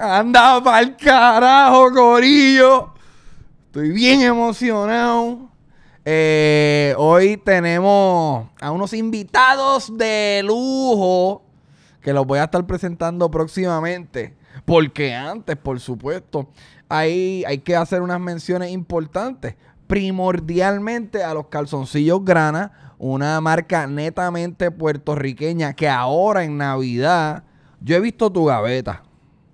Anda pa'l carajo, Corillo. Estoy bien emocionado. Eh, hoy tenemos a unos invitados de lujo que los voy a estar presentando próximamente. Porque antes, por supuesto, hay, hay que hacer unas menciones importantes. Primordialmente a los calzoncillos Grana, una marca netamente puertorriqueña que ahora en Navidad yo he visto tu gaveta.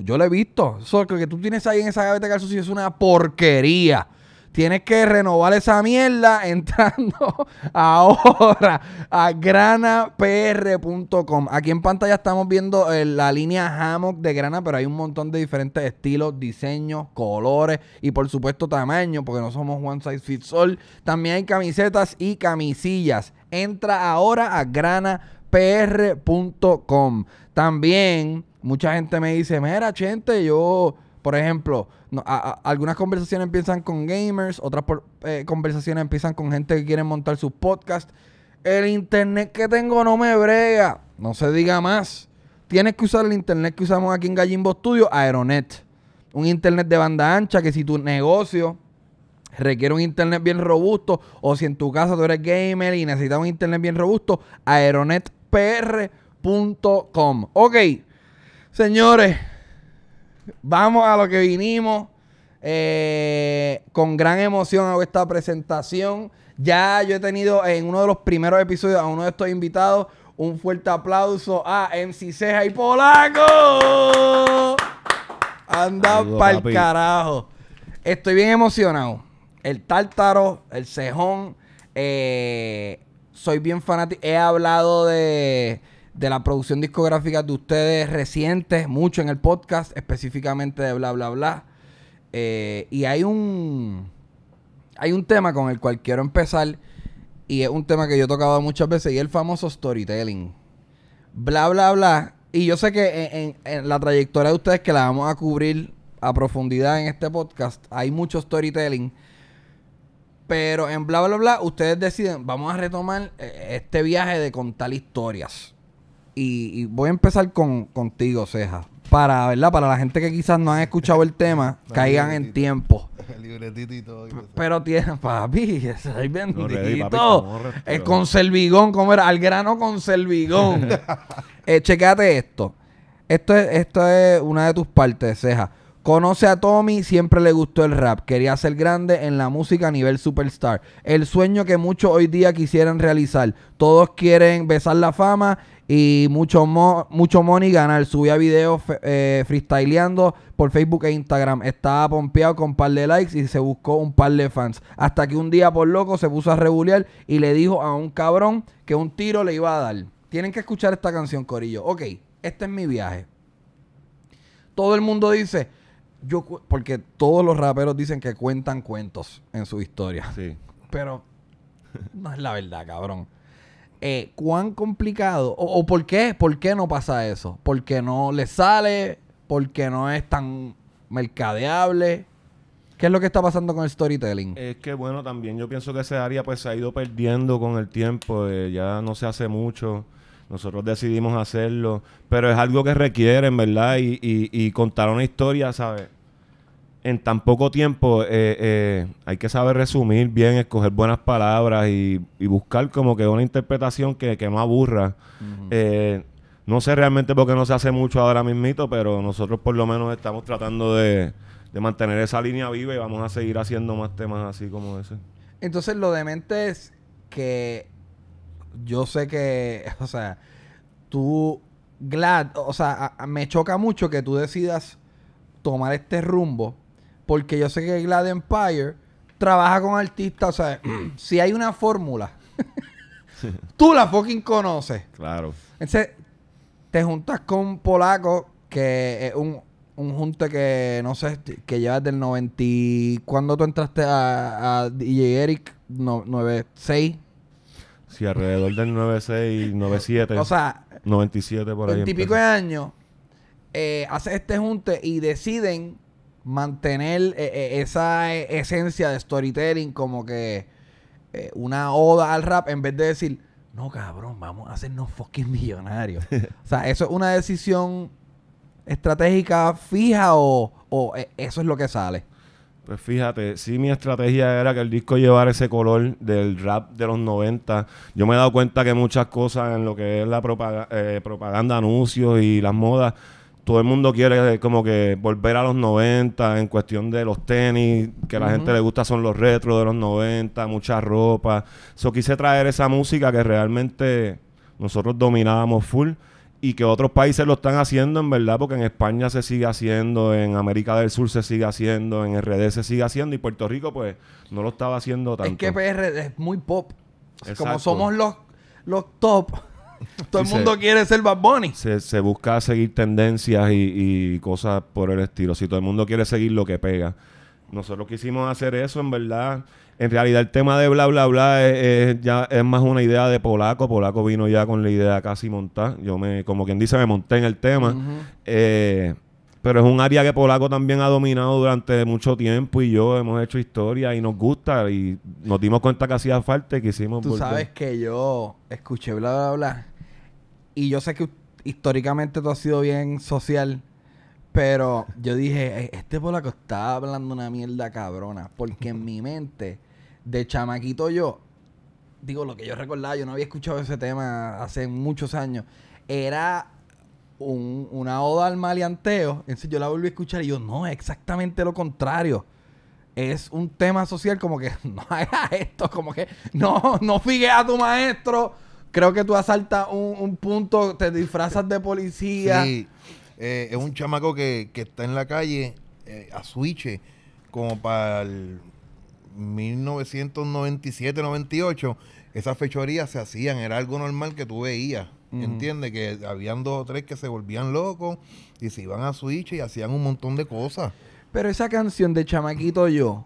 Yo lo he visto. Eso que tú tienes ahí en esa gaveta de si es una porquería. Tienes que renovar esa mierda entrando ahora a granapr.com. Aquí en pantalla estamos viendo eh, la línea hammock de grana, pero hay un montón de diferentes estilos, diseños, colores y por supuesto tamaño, porque no somos one size fits all. También hay camisetas y camisillas. Entra ahora a granapr.com. También Mucha gente me dice, mira, gente, yo, por ejemplo, algunas conversaciones empiezan con gamers, otras eh, conversaciones empiezan con gente que quiere montar sus podcasts. El internet que tengo no me brega. No se diga más. Tienes que usar el internet que usamos aquí en Gallimbo Studio, Aeronet. Un internet de banda ancha que si tu negocio requiere un internet bien robusto o si en tu casa tú eres gamer y necesitas un internet bien robusto, aeronetpr.com. Ok. Señores, vamos a lo que vinimos. Eh, con gran emoción hago esta presentación. Ya yo he tenido en uno de los primeros episodios a uno de estos invitados. Un fuerte aplauso a MC Ceja y Polaco. Anda pa'l carajo. Estoy bien emocionado. El tártaro, el cejón. Eh, soy bien fanático. He hablado de de la producción discográfica de ustedes recientes, mucho en el podcast, específicamente de bla bla bla. Eh, y hay un hay un tema con el cual quiero empezar y es un tema que yo he tocado muchas veces y el famoso storytelling. Bla bla bla. Y yo sé que en, la trayectoria de ustedes que la vamos a cubrir a profundidad en este podcast, hay mucho storytelling. Pero en bla bla bla, ustedes deciden, vamos a retomar eh, este viaje de contar historias y, voy a empezar contigo, Ceja. Para, ¿verdad? Para la gente que quizás no han escuchado el tema, caigan en tiempo. el Libretito pues, Pero tiene, papi, soy bendito. Eh, con Servigón, ¿cómo era? Al grano con Servigón. eh, esto. Esto es, esto es una de tus partes, Ceja. Conoce a Tommy, siempre le gustó el rap, quería ser grande en la música a nivel superstar. El sueño que muchos hoy día quisieran realizar. Todos quieren besar la fama y mucho, mucho money ganar. Subía videos eh, freestyleando por Facebook e Instagram. Estaba pompeado con un par de likes y se buscó un par de fans. Hasta que un día por loco se puso a reguliar y le dijo a un cabrón que un tiro le iba a dar. Tienen que escuchar esta canción, Corillo. Ok, este es mi viaje. Todo el mundo dice, yo, porque todos los raperos dicen que cuentan cuentos en su historia. Sí. Pero no es la verdad, cabrón. Eh, cuán complicado o, por qué, por qué no pasa eso, por qué no le sale, por qué no es tan mercadeable. ¿Qué es lo que está pasando con el storytelling? Es que bueno, también yo pienso que ese área pues se ha ido perdiendo con el tiempo, eh, ya no se hace mucho. Nosotros decidimos hacerlo, pero es algo que requieren, ¿verdad? Y, y, y contar una historia, ¿sabes? en tan poco tiempo eh, eh, hay que saber resumir bien, escoger buenas palabras y, buscar como que una interpretación que, que no aburra. Eh, no sé realmente por qué no se hace mucho ahora mismito, pero nosotros por lo menos estamos tratando de, mantener esa línea viva y vamos a seguir haciendo más temas así como ese. Entonces lo demente es que yo sé que, o sea, tú, Glad, o sea, me choca mucho que tú decidas tomar este rumbo porque yo sé que Glad Empire trabaja con artistas, o sea, si hay una fórmula, tú la fucking conoces. Claro. Entonces, te juntas con polaco... que es un, un junte que, no sé, que llevas del 90... ¿Cuándo tú entraste a, DJ Eric? 96. Sí, alrededor del 96, 97. O sea, 97 por ahí. 20 y de años. Eh, hace este junte y deciden mantener eh, eh, esa eh, esencia de storytelling como que una oda al rap en vez de decir, no cabrón, vamos a hacernos fucking millonarios. o sea, eso es una decisión estratégica fija o, eso es lo que sale. Pues fíjate, si mi estrategia era que el disco llevara ese color del rap de los 90. Yo me he dado cuenta que muchas cosas en lo que es la propaganda, anuncios y las modas todo el mundo quiere como que volver a los 90 en cuestión de los tenis, que a la gente le gusta son los retros de los 90, mucha ropa. Eso quise traer esa música que realmente nosotros dominábamos full y que otros países lo están haciendo en verdad porque en España se sigue haciendo, en América del Sur se sigue haciendo, en RD se sigue haciendo y Puerto Rico pues no lo estaba haciendo tanto. Es que RD es muy pop. Exacto. Como somos los, los top todo el mundo quiere ser Bad Bunny. Se, busca seguir tendencias y, cosas por el estilo. Si todo el mundo quiere seguir lo que pega. Nosotros quisimos hacer eso, en verdad. En realidad, el tema de bla, bla, bla es, ya, es más una idea de polaco. Polaco vino ya con la idea casi montada. Yo, me como quien dice, me monté en el tema. Eh, pero es un área que Polaco también ha dominado durante mucho tiempo y yo hemos hecho historia y nos gusta y nos dimos cuenta que hacía falta y quisimos Tú sabes que yo escuché bla bla bla y yo sé que históricamente tú has sido bien social, pero yo dije, eh, este polaco ...estaba hablando una mierda cabrona, porque en mi mente, de chamaquito yo, digo, lo que yo recordaba, yo no había escuchado ese tema hace muchos años, era un, una oda al maleanteo. Entonces yo la volví a escuchar y yo, no, exactamente lo contrario. Es un tema social como que no hagas esto, como que no, no figue a tu maestro, creo que tú asaltas un, punto, te disfrazas de policía. Sí. Eh, es un chamaco que, está en la calle eh, a suiche como para el 1997-98. Esas fechorías se hacían, era algo normal que tú veías. entiende ¿Entiendes? Que habían dos o tres que se volvían locos y se iban a switch y hacían un montón de cosas. Pero esa canción de Chamaquito Yo,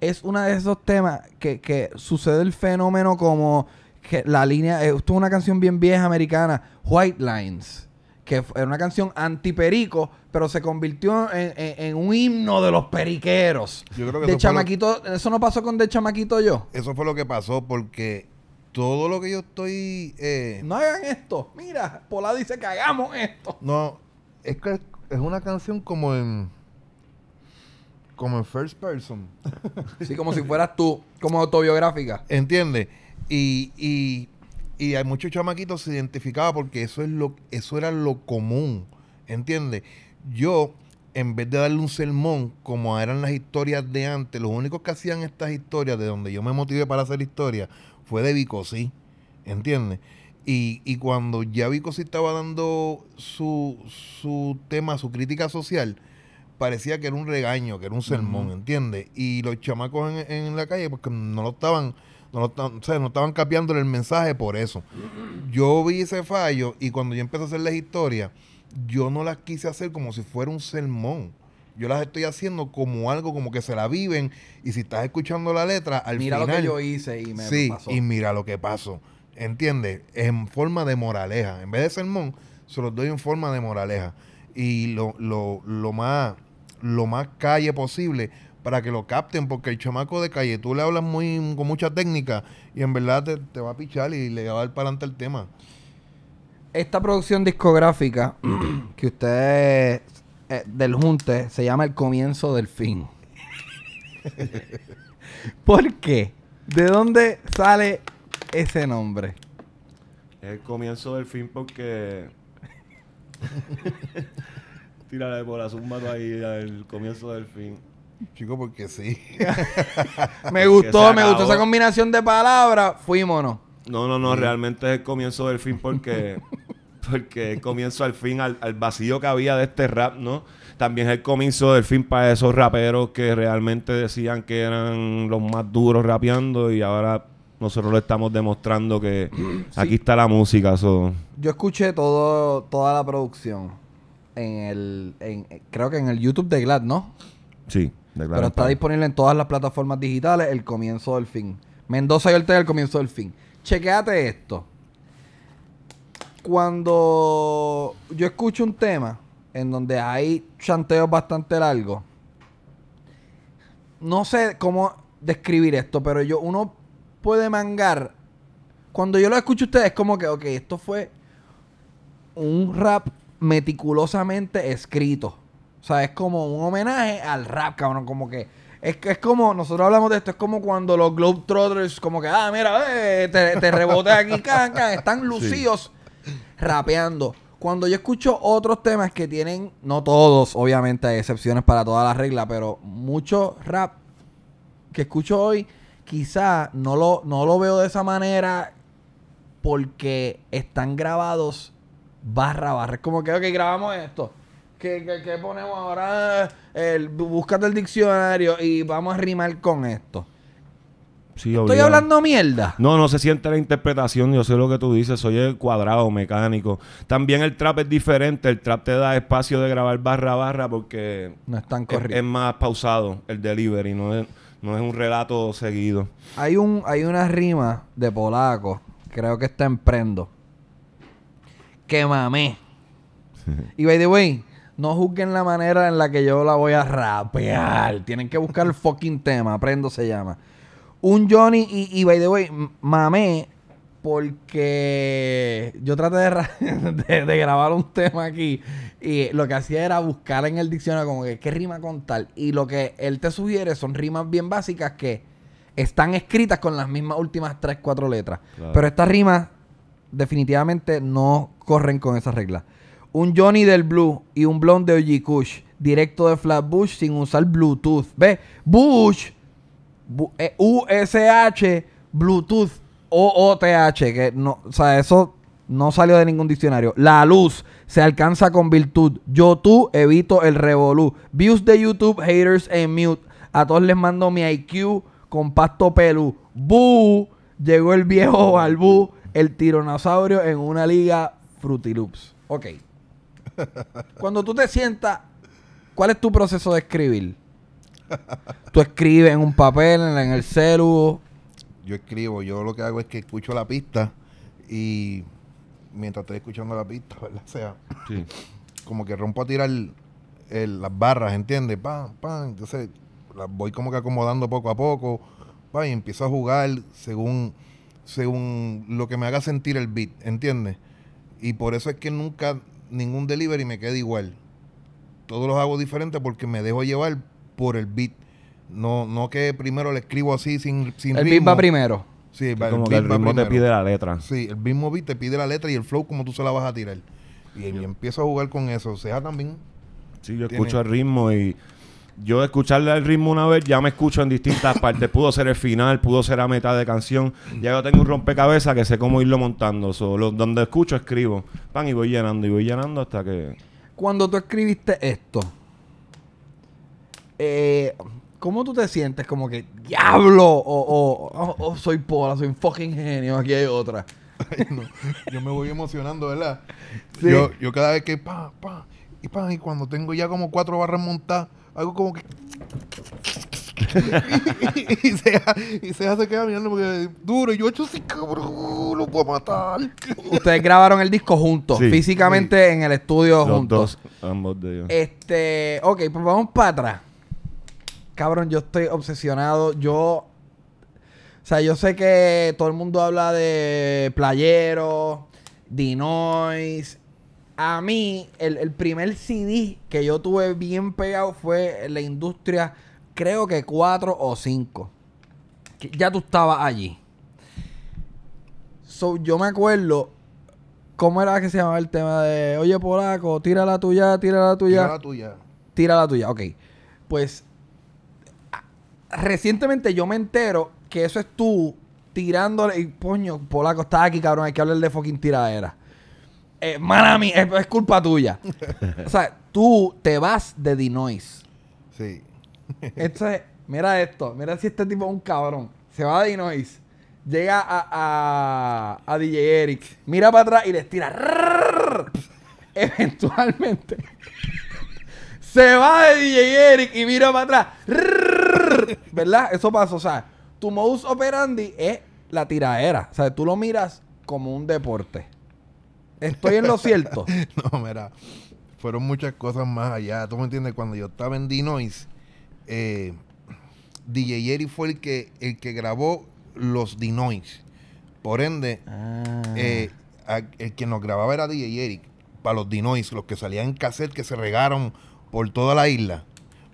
es uno de esos temas que, sucede el fenómeno como que la línea, eh, esto es una canción bien vieja americana, White Lines, que era una canción antiperico, pero se convirtió en, un himno de los periqueros. Yo creo que de chamaquito, eso no pasó con de chamaquito yo. Eso fue lo que pasó porque todo lo que yo estoy eh, no hagan esto. Mira, Pola dice que hagamos esto. No, es que es una canción como en como en first person. sí, como si fueras tú, como autobiográfica. Entiende. Y, y, y hay muchos chamaquitos se identificaba porque eso es lo, eso era lo común. Entiende. Yo, en vez de darle un sermón, como eran las historias de antes, los únicos que hacían estas historias, de donde yo me motivé para hacer historia, fue de Vicosí. Entiende. Y, y, cuando ya Vicosí estaba dando su, su tema, su crítica social, parecía que era un regaño, que era un sermón, ¿entiendes? Y los chamacos en, la calle, porque pues, no lo estaban, no, lo o sea, no estaban capeando el mensaje por eso. Yo vi ese fallo y cuando yo empecé a hacer las historias, yo no las quise hacer como si fuera un sermón. Yo las estoy haciendo como algo, como que se la viven. Y si estás escuchando la letra, al final... Mira lo que yo hice y me sí, y mira lo que pasó. ¿Entiendes? En forma de moraleja. En vez de sermón, se los doy en forma de moraleja. Y lo, lo, lo más lo más calle posible para que lo capten, porque el chamaco de calle, tú le hablas muy, con mucha técnica y en verdad te, va a pichar y le va a dar para adelante el tema. Esta producción discográfica que usted eh, del Junte se llama El comienzo del fin. ¿Por qué? ¿De dónde sale ese nombre? El comienzo del fin porque Tírale por la zumba ahí al comienzo del fin. Chico, porque sí. me gustó, me gustó esa combinación de palabras. Fuimos, No, no, no, no. realmente es el comienzo del fin porque, porque el comienzo al fin, al, vacío que había de este rap, ¿no? También es el comienzo del fin para esos raperos que realmente decían que eran los más duros rapeando y ahora nosotros lo estamos demostrando que aquí está la música. Yo escuché todo, toda la producción en el. Eh, creo que en el YouTube de Glad, ¿no? Sí, de Glad. Pero está disponible en todas las plataformas digitales, el comienzo del fin. Mendoza y Ortega, el comienzo del fin. Chequéate esto. Cuando yo escucho un tema en donde hay chanteos bastante largos, no sé cómo describir esto, pero yo uno puede mangar. Cuando yo lo escucho a ustedes, es como que, ok, esto fue un rap meticulosamente escrito. O sea, es como un homenaje al rap, cabrón. Como que. Es, es como, nosotros hablamos de esto, es como cuando los Globetrotters, como que, ah, mira, eh, te, te rebote aquí, están lucidos rapeando. Cuando yo escucho otros temas que tienen, no todos, obviamente, hay excepciones para toda la regla. pero mucho rap que escucho hoy, quizá no lo, no lo veo de esa manera porque están grabados barra, barra. Es como que, grabamos esto. ¿Qué, ponemos ahora? El, búscate el diccionario y vamos a rimar con esto. Estoy hablando mierda. No, no se siente la interpretación. Yo sé lo que tú dices. Soy el cuadrado mecánico. También el trap es diferente. El trap te da espacio de grabar barra barra porque no es, tan corrido. Es, más pausado el delivery. No es, no es un relato seguido. Hay, hay una rima de polaco. Creo que está en Prendo que mamé. y by the way, no juzguen la manera en la que yo la voy a rapear. Tienen que buscar el fucking tema. Aprendo se llama. Un Johnny y, by the way, mamé porque yo traté de, grabar un tema aquí y lo que hacía era buscar en el diccionario como que qué rima con tal. Y lo que él te sugiere son rimas bien básicas que están escritas con las mismas últimas 3, cuatro letras. Pero esta rima definitivamente no corren con esa regla. Un Johnny del Blue y un Blonde de OG directo de Flatbush sin usar Bluetooth. ¿Ve? Bush, U-S-H, eh, Bluetooth, OOTH, que no, o sea, eso no salió de ningún diccionario. La luz se alcanza con virtud. Yo tú evito el revolú. Views de YouTube, haters en mute. A todos les mando mi IQ con pasto pelú. Bu, llegó el viejo Balbu el tiranosaurio en una liga Loops. Ok. Cuando tú te sientas, ¿cuál es tu proceso de escribir? Tú escribes en un papel, en el celu. Yo escribo, yo lo que hago es que escucho la pista y mientras estoy escuchando la pista, ¿verdad? O sea, como que rompo a tirar las barras, ¿entiendes? Pam, pam. Entonces las voy como que acomodando poco a poco, y empiezo a jugar según según lo que me haga sentir el beat, ¿entiendes? Y por eso es que nunca ningún delivery me queda igual. Todos los hago diferente porque me dejo llevar por el beat. No, no que primero le escribo así sin, el beat va primero. Sí, el, como que el ritmo te pide la letra. Sí, el mismo beat te pide la letra y el flow como tú se la vas a tirar. Y, empiezo a jugar con eso. O sea, también... Sí, yo escucho el ritmo y yo escucharle al ritmo una vez, ya me escucho en distintas partes. Pudo ser el final, pudo ser la mitad de canción. Ya yo tengo un rompecabezas que sé cómo irlo montando. solo donde escucho, escribo. Pan, y voy llenando, y voy llenando hasta que. Cuando tú escribiste esto, eh, ¿cómo tú te sientes? Como que, diablo, o, soy pola, soy un fucking genio, aquí hay otra. Yo me voy emocionando, ¿verdad? Yo, yo cada vez que, pa, pa, y pa, y cuando tengo ya como cuatro barras montadas, algo como que. y, se, queda mirando porque duro. Y yo, hecho así, cabrón, lo puedo matar. Ustedes grabaron el disco juntos, físicamente en el estudio Los juntos. Dos, ambos de ellos. Este, ok, pues vamos para atrás. Cabrón, yo estoy obsesionado. Yo. O sea, yo sé que todo el mundo habla de Playero, Dinois, a mí, el, primer CD que yo tuve bien pegado fue en la industria, creo que cuatro o cinco. Ya tú estabas allí. So, yo me acuerdo, ¿cómo era que se llamaba el tema de, oye, polaco, tira la tuya, tira la tuya? Tira la tuya. Tira la tuya, ok. Pues, recientemente yo me entero que eso es tú tirándole, y poño, polaco, está aquí, cabrón, hay que hablar de fucking tiradera eh, es, culpa tuya. o sea, tú te vas de Dinois. Sí. Entonces, este, mira esto, mira si este tipo es un cabrón. Se va de Dinois, llega a, a, DJ Eric, mira para atrás y le tira. eventualmente. se va de DJ Eric y mira para atrás. ¿Verdad? Eso pasó. O sea, tu modus operandi es la tiraera. O sea, tú lo miras como un deporte. Estoy en lo cierto. no, mira, fueron muchas cosas más allá. ¿Tú me entiendes? Cuando yo estaba en Dinois, eh, DJ Eric fue el que, el que grabó los Dinois. Por ende, ah. eh, el que nos grababa era DJ Eric para los Dinois, los que salían en cassette que se regaron por toda la isla.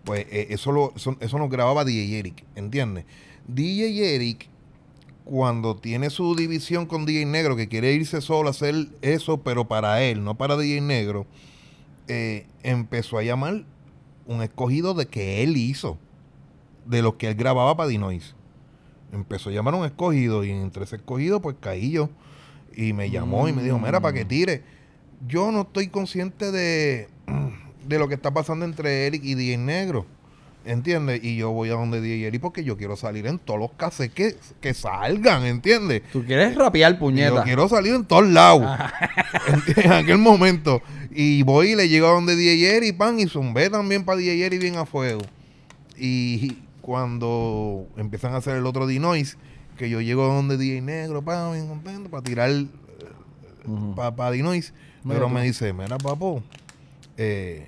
Pues eh, eso, lo, eso, nos grababa DJ Eric, ¿entiendes? DJ Eric cuando tiene su división con DJ Negro, que quiere irse solo a hacer eso, pero para él, no para DJ Negro, eh, empezó a llamar un escogido de que él hizo, de lo que él grababa para Dinois. Empezó a llamar un escogido y entre ese escogido pues caí yo. Y me llamó y me dijo, mira, para que tire. Yo no estoy consciente de, de lo que está pasando entre Eric y DJ Negro ¿Entiendes? Y yo voy a donde DJ porque yo quiero salir en todos los casos que, salgan, ¿entiendes? Tú quieres rapear, puñetas yo quiero salir en todos lados. Ah. en, aquel momento. Y voy y le llego a donde DJ y pan, y zumbé también para DJ y bien a fuego. Y cuando empiezan a hacer el otro d que yo llego a donde DJ Negro, pan, bien contento, para tirar para Pero me dice, mira, papo, eh,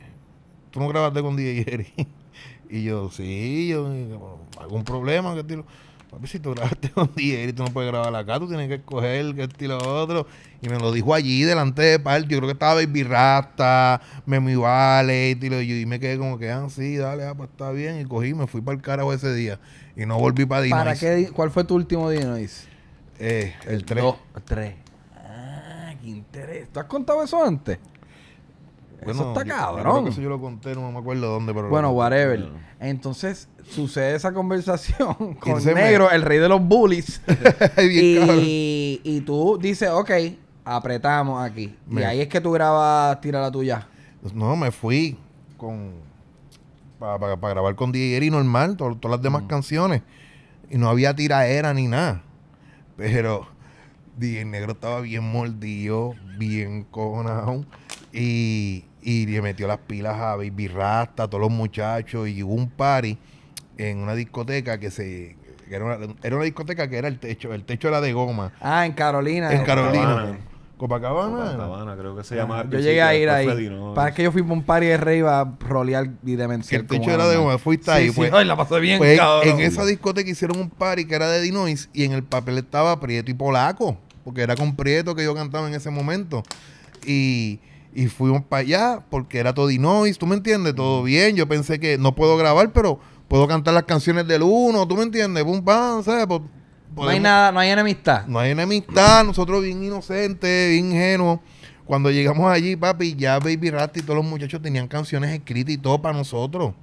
tú no grabaste con DJ y yo, sí, yo, algún problema, qué estilo. Papi, si tú grabaste un día y tú no puedes grabar acá, tú tienes que escoger qué estilo otro. Y me lo dijo allí, delante de parte. Yo creo que estaba Baby Rasta, Memi Vale, y, yo y me quedé como que, ah, sí, dale, ah, pues está bien. Y cogí, me fui para el carajo ese día. Y no volví para Dinois. ¿Para qué, ¿Cuál fue tu último Dinois? Eh, el 3. 3. Ah, qué interés. ¿Tú has contado eso antes? Bueno, eso está cabrón. eso yo lo conté, no me acuerdo dónde, pero. Bueno, whatever. Entonces, sucede esa conversación con Negro, el rey de los bullies. y, tú dices, ok, apretamos aquí. Y ahí es que tú grabas Tira la tuya. No, me fui con. Para grabar con DJ normal, todas las demás canciones. Y no había Era ni nada. Pero DJ Negro estaba bien mordido, bien cojonado. Y y le metió las pilas a Baby Rasta, a todos los muchachos, y hubo un party en una discoteca que se era, una, discoteca que era el techo, el techo era de goma. Ah, en Carolina. En Carolina. Copacabana. Copacabana, creo que se llama. Yo llegué a ir ahí. Para que yo fui a un party de rey a rolear y demenciar. El techo era de goma, fuiste ahí. Sí. Pues, la pasé bien, pues, En esa discoteca hicieron un party que era de Dinois y en el papel estaba Prieto y Polaco, porque era con Prieto que yo cantaba en ese momento. Y y fuimos para allá porque era todo Dinois, ¿tú me entiendes? Todo bien, yo pensé que no puedo grabar, pero puedo cantar las canciones del uno, ¿tú me entiendes? Pum, pam, ¿sabes? Pues, no hay nada, no hay enemistad. No hay enemistad, nosotros bien inocentes, bien ingenuos. Cuando llegamos allí, papi, ya Baby Rat y todos los muchachos tenían canciones escritas y todo para nosotros.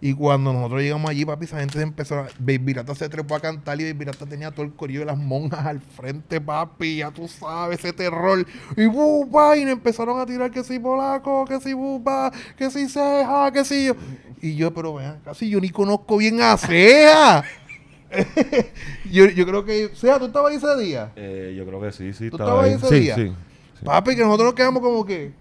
Y cuando nosotros llegamos allí, papi, esa gente empezó a. Baby se trepó a cantar y Baby tenía todo el corillo de las monjas al frente, papi. Ya tú sabes, ese terror. Y bupa, y empezaron a tirar que si polaco, que si bupa, que si ceja, que si yo. Y yo, pero vean, casi yo ni conozco bien a ceja. yo, creo que. sea ¿tú estabas ahí ese día? Eh, yo creo que sí, sí. ¿Tú estabas ahí, ese día? Papi, que nosotros nos quedamos como que.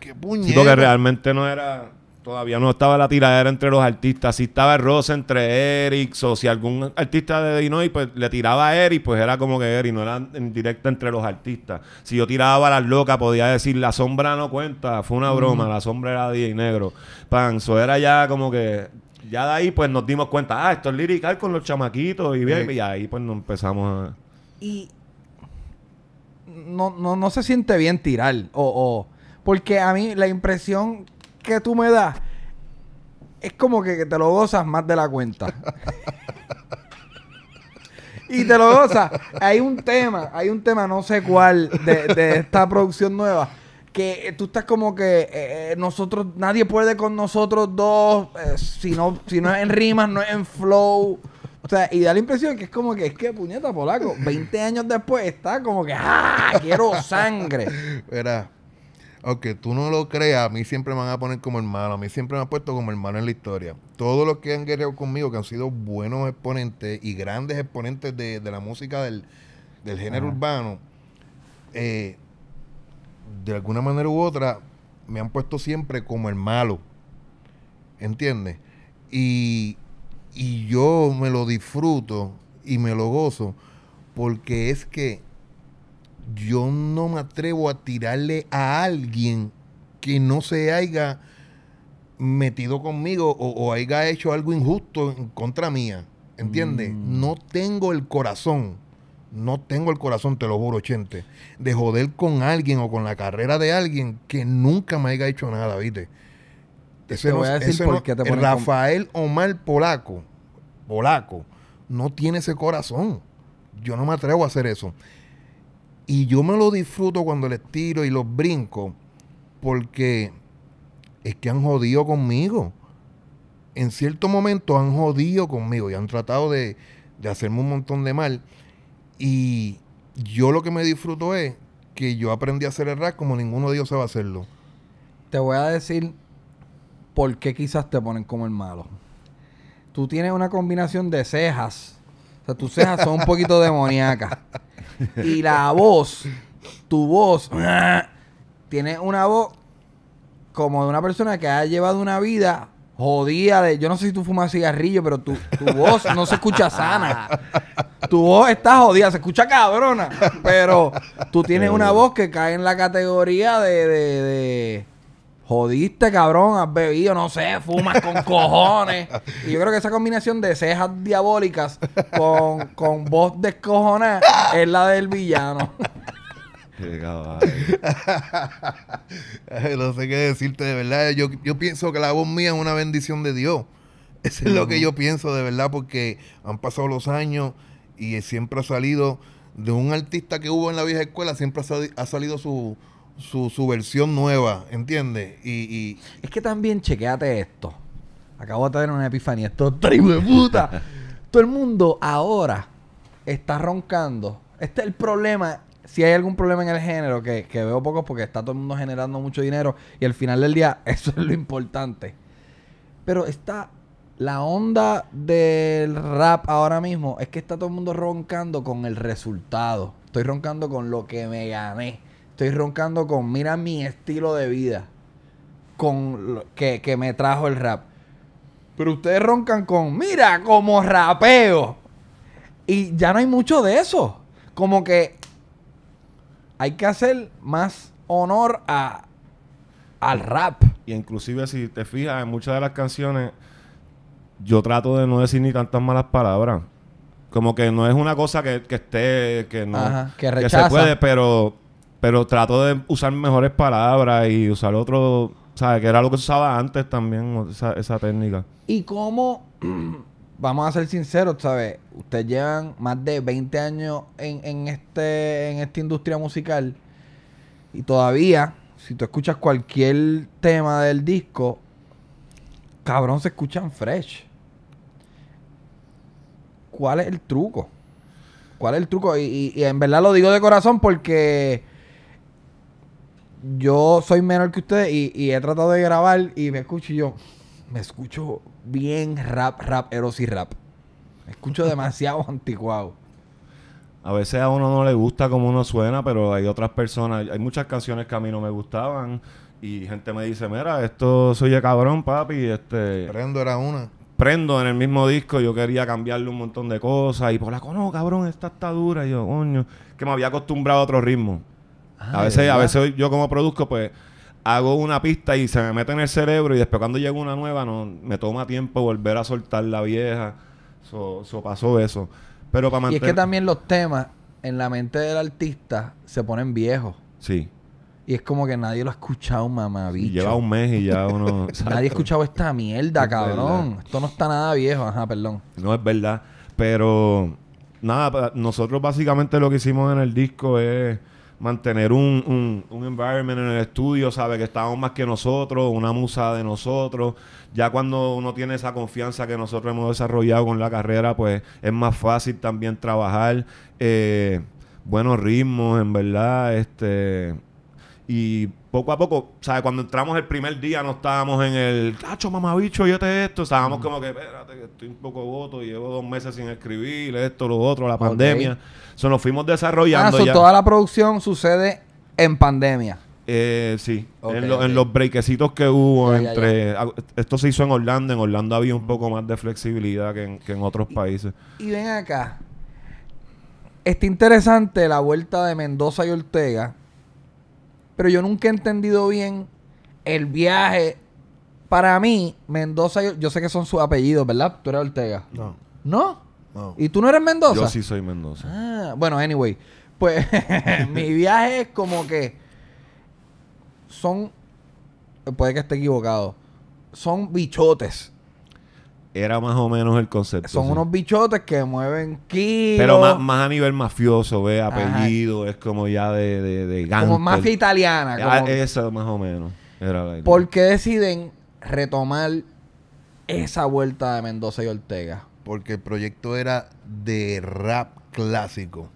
¡Qué puñeta! Sí, que realmente no era todavía no estaba la tiradera entre los artistas. Si estaba el entre Eric, o si algún artista de Dinoy pues, le tiraba a Eric, pues era como que Eric, no era en directo entre los artistas. Si yo tiraba a las locas, podía decir, la sombra no cuenta, fue una broma, la sombra era y negro. Panzo era ya como que ya de ahí pues nos dimos cuenta, ah, esto es lirical con los chamaquitos y bien, y ahí pues nos empezamos a... Y no, no, no se siente bien tirar, o, o, porque a mí la impresión que tú me das, es como que te lo gozas más de la cuenta. y te lo gozas. Hay un tema, hay un tema, no sé cuál, de, esta producción nueva que tú estás como que eh, eh, nosotros, nadie puede con nosotros dos, eh, si, no, si no es en rimas, no es en flow. O sea, y da la impresión que es como que es que puñeta polaco, 20 años después está como que ¡ah! Quiero sangre. Verá, aunque tú no lo creas, a mí siempre me van a poner como hermano, a mí siempre me han puesto como hermano en la historia. Todos los que han guerreado conmigo, que han sido buenos exponentes y grandes exponentes de, la música del, género urbano, eh, de alguna manera u otra, me han puesto siempre como el malo. ¿Entiendes? Y, y yo me lo disfruto y me lo gozo porque es que yo no me atrevo a tirarle a alguien que no se haya metido conmigo o, haya hecho algo injusto en contra mía. ¿Entiendes? Mm. No tengo el corazón. No tengo el corazón, te lo juro, Chente, de joder con alguien o con la carrera de alguien que nunca me haya hecho nada, ¿viste? te voy a decir Rafael Omar Polaco, Polaco, no tiene ese corazón. Yo no me atrevo a hacer eso. Y yo me lo disfruto cuando les tiro y los brinco, porque es que han jodido conmigo. En cierto momento han jodido conmigo y han tratado de, hacerme un montón de mal. Y yo lo que me disfruto es que yo aprendí a hacer el como ninguno de ellos a hacerlo. Te voy a decir por qué quizás te ponen como el malo. Tú tienes una combinación de cejas. O sea, tus cejas son un poquito demoníacas. Y la voz, tu voz, tiene una voz como de una persona que ha llevado una vida jodida de. Yo no sé si tú fumas cigarrillo, pero tu, tu voz no se escucha sana. Tu voz está jodida, se escucha cabrona. Pero tú tienes una eh. voz que cae en la categoría de jodiste, cabrón, has bebido, no sé, fumas con cojones. y yo creo que esa combinación de cejas diabólicas con, con voz cojones es la del villano. no sé qué decirte de verdad. Yo, pienso que la voz mía es una bendición de Dios. Eso es lo que yo pienso de verdad, porque han pasado los años y siempre ha salido de un artista que hubo en la vieja escuela, siempre ha salido su, su, versión nueva, ¿entiendes? Y, Es que también chequeate esto. Acabo de tener una epifanía. Esto es tribu de puta. Todo el mundo ahora está roncando. Este es el problema. Si hay algún problema en el género, que, que veo poco porque está todo el mundo generando mucho dinero y al final del día eso es lo importante. Pero está la onda del rap ahora mismo es que está todo el mundo roncando con el resultado. Estoy roncando con lo que me gané. Estoy roncando con, mira mi estilo de vida. Con que, me trajo el rap. Pero ustedes roncan con, mira como rapeo. Y ya no hay mucho de eso. Como que hay que hacer más honor a, al rap. Y inclusive si te fijas en muchas de las canciones, yo trato de no decir ni tantas malas palabras. Como que no es una cosa que, esté, que no, que, se puede, pero pero trato de usar mejores palabras y usar otro... ¿Sabes? Que era lo que usaba antes también, esa, técnica. ¿Y cómo...? vamos a ser sinceros, ¿sabes? Ustedes llevan más de 20 años en, este, en esta industria musical y todavía, si tú escuchas cualquier tema del disco, cabrón, se escuchan fresh. ¿Cuál es el truco? ¿Cuál es el truco? y en verdad lo digo de corazón porque yo soy menor que ustedes y, he tratado de grabar y me escucho y yo, me escucho bien rap, rap, eros y rap. Me escucho demasiado anticuado. A veces a uno no le gusta como uno suena, pero hay otras personas, hay muchas canciones que a mí no me gustaban y gente me dice, mira, esto soy de cabrón, papi, este... Prendo era una. Prendo en el mismo disco, yo quería cambiarle un montón de cosas y por la no, cabrón, esta está dura. Y yo, coño, que me había acostumbrado a otro ritmo. Ah, a veces, a veces yo como produzco, pues hago una pista y se me mete en el cerebro y después cuando llega una nueva no me toma tiempo volver a soltar la vieja. Eso pasó eso. Pero para mantener... Y es que también los temas en la mente del artista se ponen viejos. Sí. Y es como que nadie lo ha escuchado, mamá. Lleva un mes y ya uno. nadie ha escuchado esta mierda, cabrón. Esto no está nada viejo, ajá, perdón. No es verdad. Pero nada, nosotros básicamente lo que hicimos en el disco es mantener un, un, un, environment en el estudio, sabe que estamos más que nosotros, una musa de nosotros. Ya cuando uno tiene esa confianza que nosotros hemos desarrollado con la carrera, pues es más fácil también trabajar eh, buenos ritmos, en verdad, este y poco a poco, ¿sabes? Cuando entramos el primer día no estábamos en el, cacho, mamabicho, yo te este esto, estábamos mm. como que, espérate, estoy un poco voto, llevo dos meses sin escribir, esto, lo otro, la pandemia son nos fuimos ah, desarrollando. Ah, toda la producción sucede en pandemia. Eh, sí, en, los brequecitos que hubo entre... Esto se hizo en Orlando, en Orlando había un poco más de flexibilidad que en, otros países. Y ven acá, está interesante la vuelta de Mendoza y Ortega, pero yo nunca he entendido bien el viaje. Para mí, Mendoza, Ortega... yo sé que son sus apellidos, ¿verdad? Tú eres Ortega. No. ¿No? ¿Y tú no eres Mendoza? Yo sí soy Mendoza. Ah, bueno, anyway. Pues mi viaje es como que son, puede que esté equivocado, son bichotes. Era más o menos el concepto. Son unos bichotes que mueven kilos. Pero más, a nivel mafioso, ve, apellido, es como ya de, de, Como mafia italiana. Ah, como... esa más o menos. ¿Por qué deciden retomar esa vuelta de Mendoza y Ortega? porque el proyecto era de rap clásico.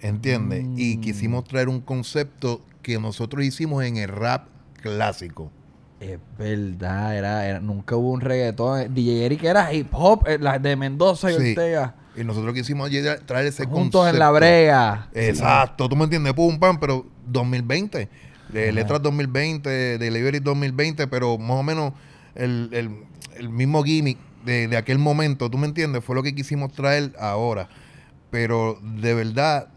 ¿Entiendes? Y mm. quisimos traer un concepto que nosotros hicimos en el rap clásico. Es verdad, era, nunca hubo un reggaetón. DJ Eric era hip hop, eh, de Mendoza y sí. Ortega. Y nosotros quisimos traer ese concepto. Juntos en la brega. Exacto, tú me entiendes, pum, pam, pero 2020. De Letras 2020, de Delivery 2020, pero más o menos el, el mismo gimmick de, aquel momento, ¿tú me entiendes? Fue lo que quisimos traer ahora. Pero de verdad,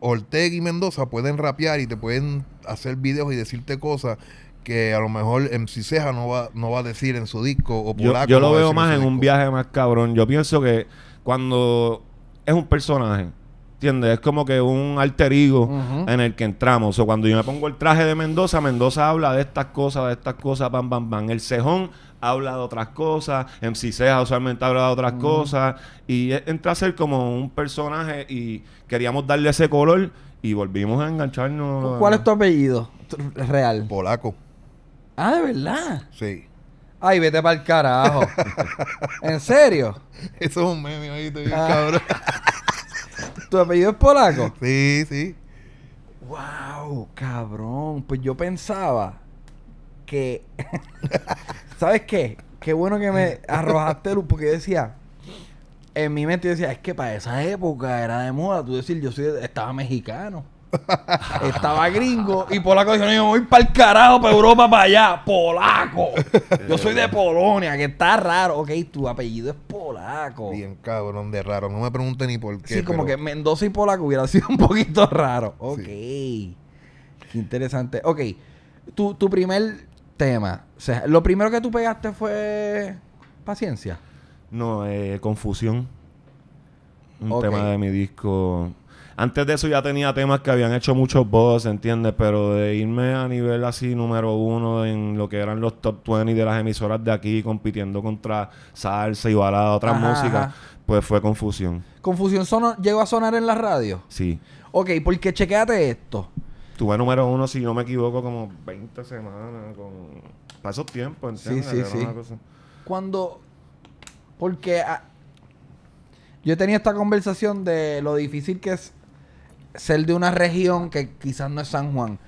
Ortega y Mendoza pueden rapear y te pueden hacer videos y decirte cosas que a lo mejor MC Ceja no va, no va a decir en su disco o Yo, lo veo más en, un viaje más cabrón. Yo pienso que cuando es un personaje, ¿entiendes? Es como que un alter ego en el que entramos. O cuando yo me pongo el traje de Mendoza, Mendoza habla de estas cosas, de estas cosas, bam, bam, bam. El cejón habla de otras cosas, MC Ciseja usualmente habla de otras cosas, y e, entra a ser como un personaje y queríamos darle ese color y volvimos a engancharnos. ¿Cuál es tu apellido real? Polaco. Ah, ¿de verdad? Sí. Ay, vete para el carajo. ¿En serio? Eso es un meme ahí, estoy cabrón. ¿Tu apellido es polaco? Sí, sí. Wow, cabrón. Pues yo pensaba ¿Sabes qué? Qué bueno que me arrojaste luz, porque decía. En mi mente decía, es que para esa época era de moda. Tú decir, yo soy, estaba mexicano. Estaba gringo y polaco dijo, yo voy para el carajo, para Europa, para allá. Polaco. Yo soy de Polonia, que está raro. Ok, tu apellido es polaco. Bien cabrón de raro. No me pregunte ni por qué. Sí, como que Mendoza y polaco hubiera sido un poquito raro. Ok. interesante. Ok. Tu, tu primer tema. O sea, lo primero que tú pegaste fue paciencia. No, eh, confusión. Un tema de mi disco. Antes de eso ya tenía temas que habían hecho muchos boss, ¿entiendes? Pero de irme a nivel así número uno en lo que eran los top 20 de las emisoras de aquí, compitiendo contra salsa y balada, otras música... músicas, pues fue confusión. ¿Confusión llegó a sonar en la radio? Sí. Ok, porque chequéate esto. Tuve número uno, si no me equivoco, como 20 semanas. Con... Pasó tiempo, ¿entiendes? Sí, sí, sí. Cuando. Porque. Ah, yo tenía esta conversación de lo difícil que es ser de una región que quizás no es San Juan.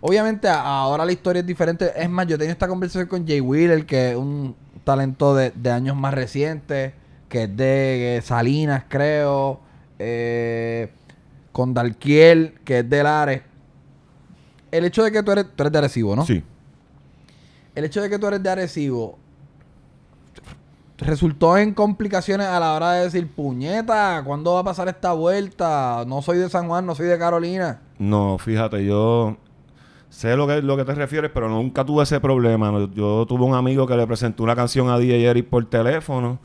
Obviamente ahora la historia es diferente. Es más, yo tenía esta conversación con Jay Wheeler, que es un talento de, años más recientes, que es de Salinas, creo, eh, con Dalquiel, que es de Lares el hecho de que tú eres, tú eres de Arecibo, ¿no? Sí. El hecho de que tú eres de Arecibo resultó en complicaciones a la hora de decir, puñeta, ¿cuándo va a pasar esta vuelta? No soy de San Juan, no soy de Carolina. No, fíjate, yo sé lo que, lo que te refieres, pero nunca tuve ese problema. Yo tuve un amigo que le presentó una canción a DJ Eric por teléfono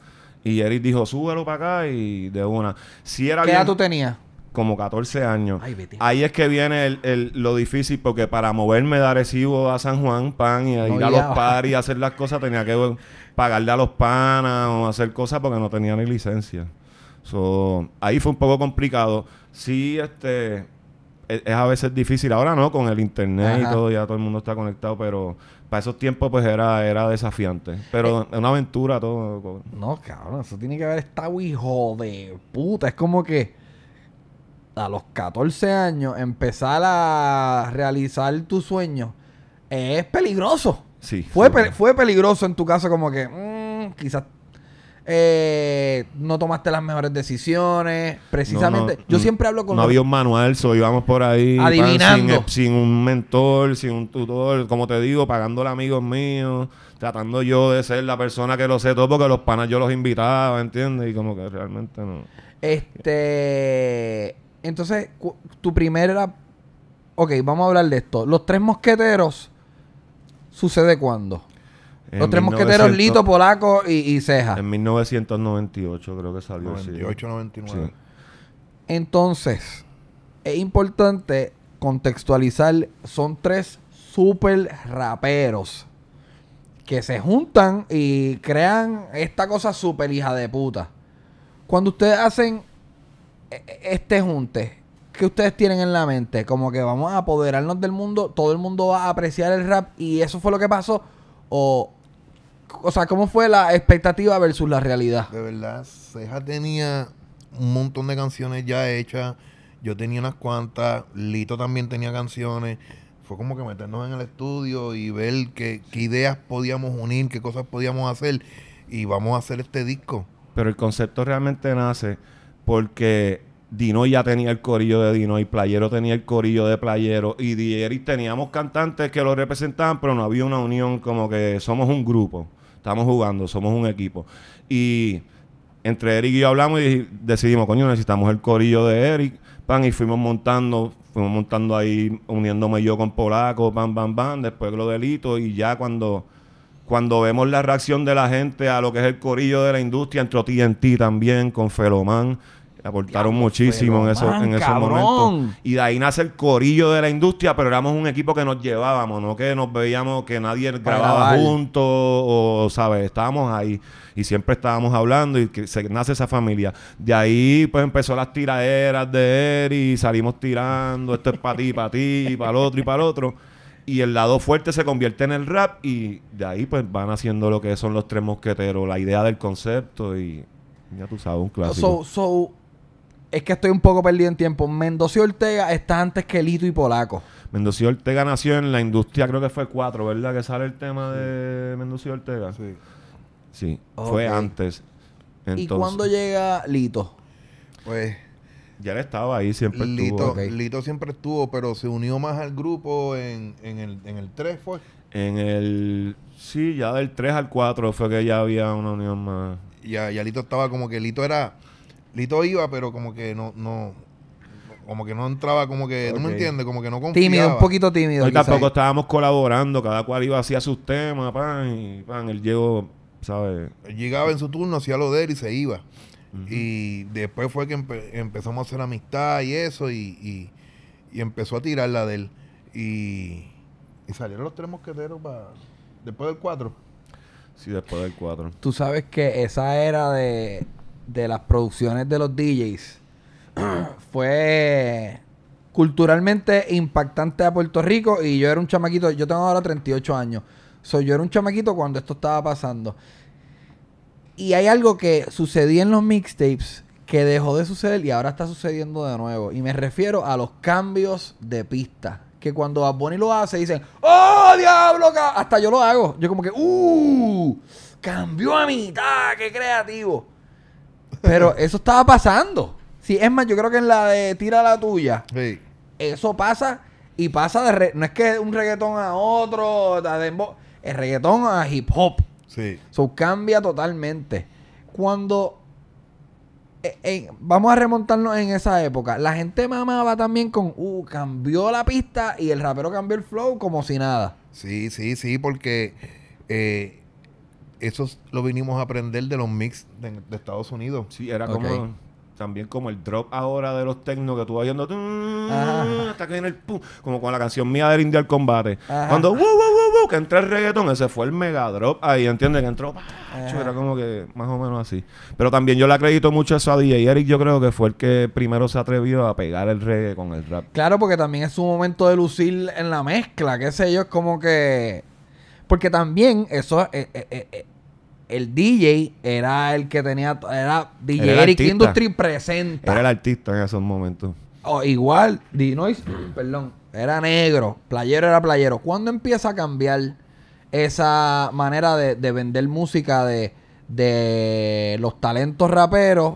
y Eric dijo, súbelo para acá y de una. era ¿Qué edad tú tenías? como 14 años. Ahí es que viene lo difícil, porque para moverme de Arecibo a San Juan, pan, y a ir a los par y hacer las cosas, tenía que pagarle a los panas o hacer cosas porque no tenía ni licencia. So, ahí fue un poco complicado. Sí, este, e, es, a veces difícil. Ahora no, con el internet y todo, ya todo el mundo está conectado, pero para esos tiempos pues era, era desafiante. Pero eh. una aventura todo. No, cabrón, eso tiene que ver esta hijo de puta. Es como que a los 14 años empezar a realizar tu sueño, es peligroso. Sí. Fue, fue peligroso en tu caso como que mm, quizás eh, no tomaste las mejores decisiones. Precisamente, yo mm, siempre hablo con. No había un manual, íbamos por ahí. Adivinando. sin, sin, un mentor, sin un tutor, como te digo, pagando pagándole amigos míos, tratando yo de ser la persona que lo sé todo, porque los panas yo los invitaba, ¿entiendes? Y como que realmente no. Este. Entonces, tu primera. Ok, vamos a hablar de esto. Los tres mosqueteros. ¿Sucede cuándo? Los tres mosqueteros, Lito, Polaco y, Ceja. En 1998 creo que salió. 98, 99. Entonces, es importante contextualizar. Son tres super raperos que se juntan y crean esta cosa super hija de puta. Cuando ustedes hacen este junte, ...que ustedes tienen en la mente? Como que vamos a apoderarnos del mundo, todo el mundo va a apreciar el rap y eso fue lo que pasó. O, o sea, ¿cómo fue la expectativa versus la realidad? De verdad, Ceja tenía un montón de canciones ya hechas. Yo tenía unas cuantas. Lito también tenía canciones. Fue como que meternos en el estudio y ver qué, qué ideas podíamos unir, qué cosas podíamos hacer. Y vamos a hacer este disco. Pero el concepto realmente nace porque Dino ya tenía el corillo de Dino y Playero tenía el corillo de Playero y Eric teníamos cantantes que lo representaban, pero no había una unión como que somos un grupo, estamos jugando, somos un equipo. Y entre Eric y yo hablamos y decidimos, coño, necesitamos el corillo de Eric, pan, y fuimos montando, fuimos montando ahí, uniéndome yo con Polaco, pan, pan, pan, después lo delito y ya cuando cuando vemos la reacción de la gente a lo que es el corillo de la industria, entró TNT también con Felomán Aportaron muchísimo en, esos, en momentos. Y de ahí nace el corillo de la industria, pero éramos un equipo que nos llevábamos, no que nos veíamos que nadie grababa juntos, o, ¿sabes? Estábamos ahí y siempre estábamos hablando y que se, nace esa familia. De ahí pues empezó las tiraderas de él y salimos tirando, esto es para ti, para ti, para el otro y para el otro. Y el lado fuerte se convierte en el rap y de ahí pues van haciendo lo que son los tres mosqueteros, la idea del concepto y ya tú sabes, un clásico. So, es que estoy un poco perdido en tiempo. Mendoza y Ortega está antes que Lito y Polaco. Mendoza y Ortega nació en la industria, creo que fue cuatro, ¿verdad? Que sale el tema de Mendoza y Ortega. Sí. Sí, fue antes. ¿Y cuándo llega Lito? Pues ya él estaba ahí, siempre Lito, estuvo. Lito siempre estuvo, pero se unió más al grupo en, en, el, en el 3, ¿fue? En el... Sí, ya del 3 al 4 fue que ya había una unión más. Ya, ya Lito estaba como que Lito era... Lito iba, pero como que no... no como que no entraba, como que, ¿Tú ¿no me entiendes? Como que no confiaba. Tímido, un poquito tímido. Hoy tampoco estábamos colaborando, cada cual iba hacia sus temas, pan, y pan, él llegó, ¿sabes? llegaba en su turno, hacía lo de él y se iba. Y después fue que empezamos a hacer amistad y eso, y, empezó a tirarla de él. Y, y, salieron los tres mosqueteros después del 4. Sí, después del 4. Tú sabes que esa era de, las producciones de los DJs fue culturalmente impactante a Puerto Rico y yo era un chamaquito, yo tengo ahora 38 años. yo era un chamaquito cuando esto estaba pasando. Y hay algo que sucedía en los mixtapes que dejó de suceder y ahora está sucediendo de nuevo. Y me refiero a los cambios de pista. Que cuando a Bonnie lo hace, dicen, ¡Oh, diablo! Hasta yo lo hago. Yo como que, ¡Uh! Cambió a mitad, qué creativo. Pero eso estaba pasando. Sí, es más, yo creo que en la de Tira la tuya. Eso pasa y pasa de... no es que un reggaetón a otro, de el reggaetón a hip hop. Sí. cambia totalmente. Cuando. Eh, eh, vamos a remontarnos en esa época. La gente mamaba también con. Uh, cambió la pista y el rapero cambió el flow como si nada. Sí, sí, sí, porque. Eh, eso lo vinimos a aprender de los mix de, Estados Unidos. Sí, era como también como el drop ahora de los techno que tú vas yendo hasta que viene el pum, como con la canción mía del Indio al combate. Cuando ¡Woo, que entró el reggaetón. Ese fue el mega drop ahí, entienden entró. era como que más o menos así. Pero también yo le acredito mucho eso a DJ Eric. Yo creo que fue el que primero se atrevió a pegar el reggae con el rap. Claro, porque también es su momento de lucir en la mezcla. Que sé yo, es como que. Porque también eso. Eh, eh, eh, el DJ era el que tenía. Era DJ Eric artista. Industry presenta. Era el artista en esos momentos. O igual, Dinois, perdón era negro, playero era playero. ¿Cuándo empieza a cambiar esa manera de, vender música de, los talentos raperos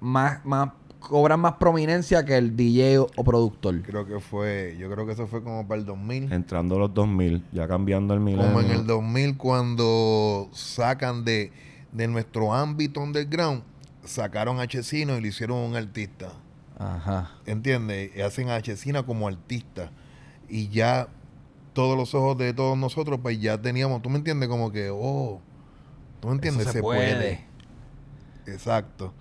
más, más cobran más prominencia que el DJ o, productor? Creo que fue, yo creo que eso fue como para el 2000. Entrando los 2000, ya cambiando el milenio. Como en el 2000 cuando sacan de, de nuestro ámbito underground, sacaron a Chesino y le hicieron un artista. Ajá. ¿Entiendes? Hacen a Chesina como artista. Y ya todos los ojos de todos nosotros, pues ya teníamos, ¿tú me entiendes? Como que, oh, ¿tú me entiendes? se, puede. Exacto.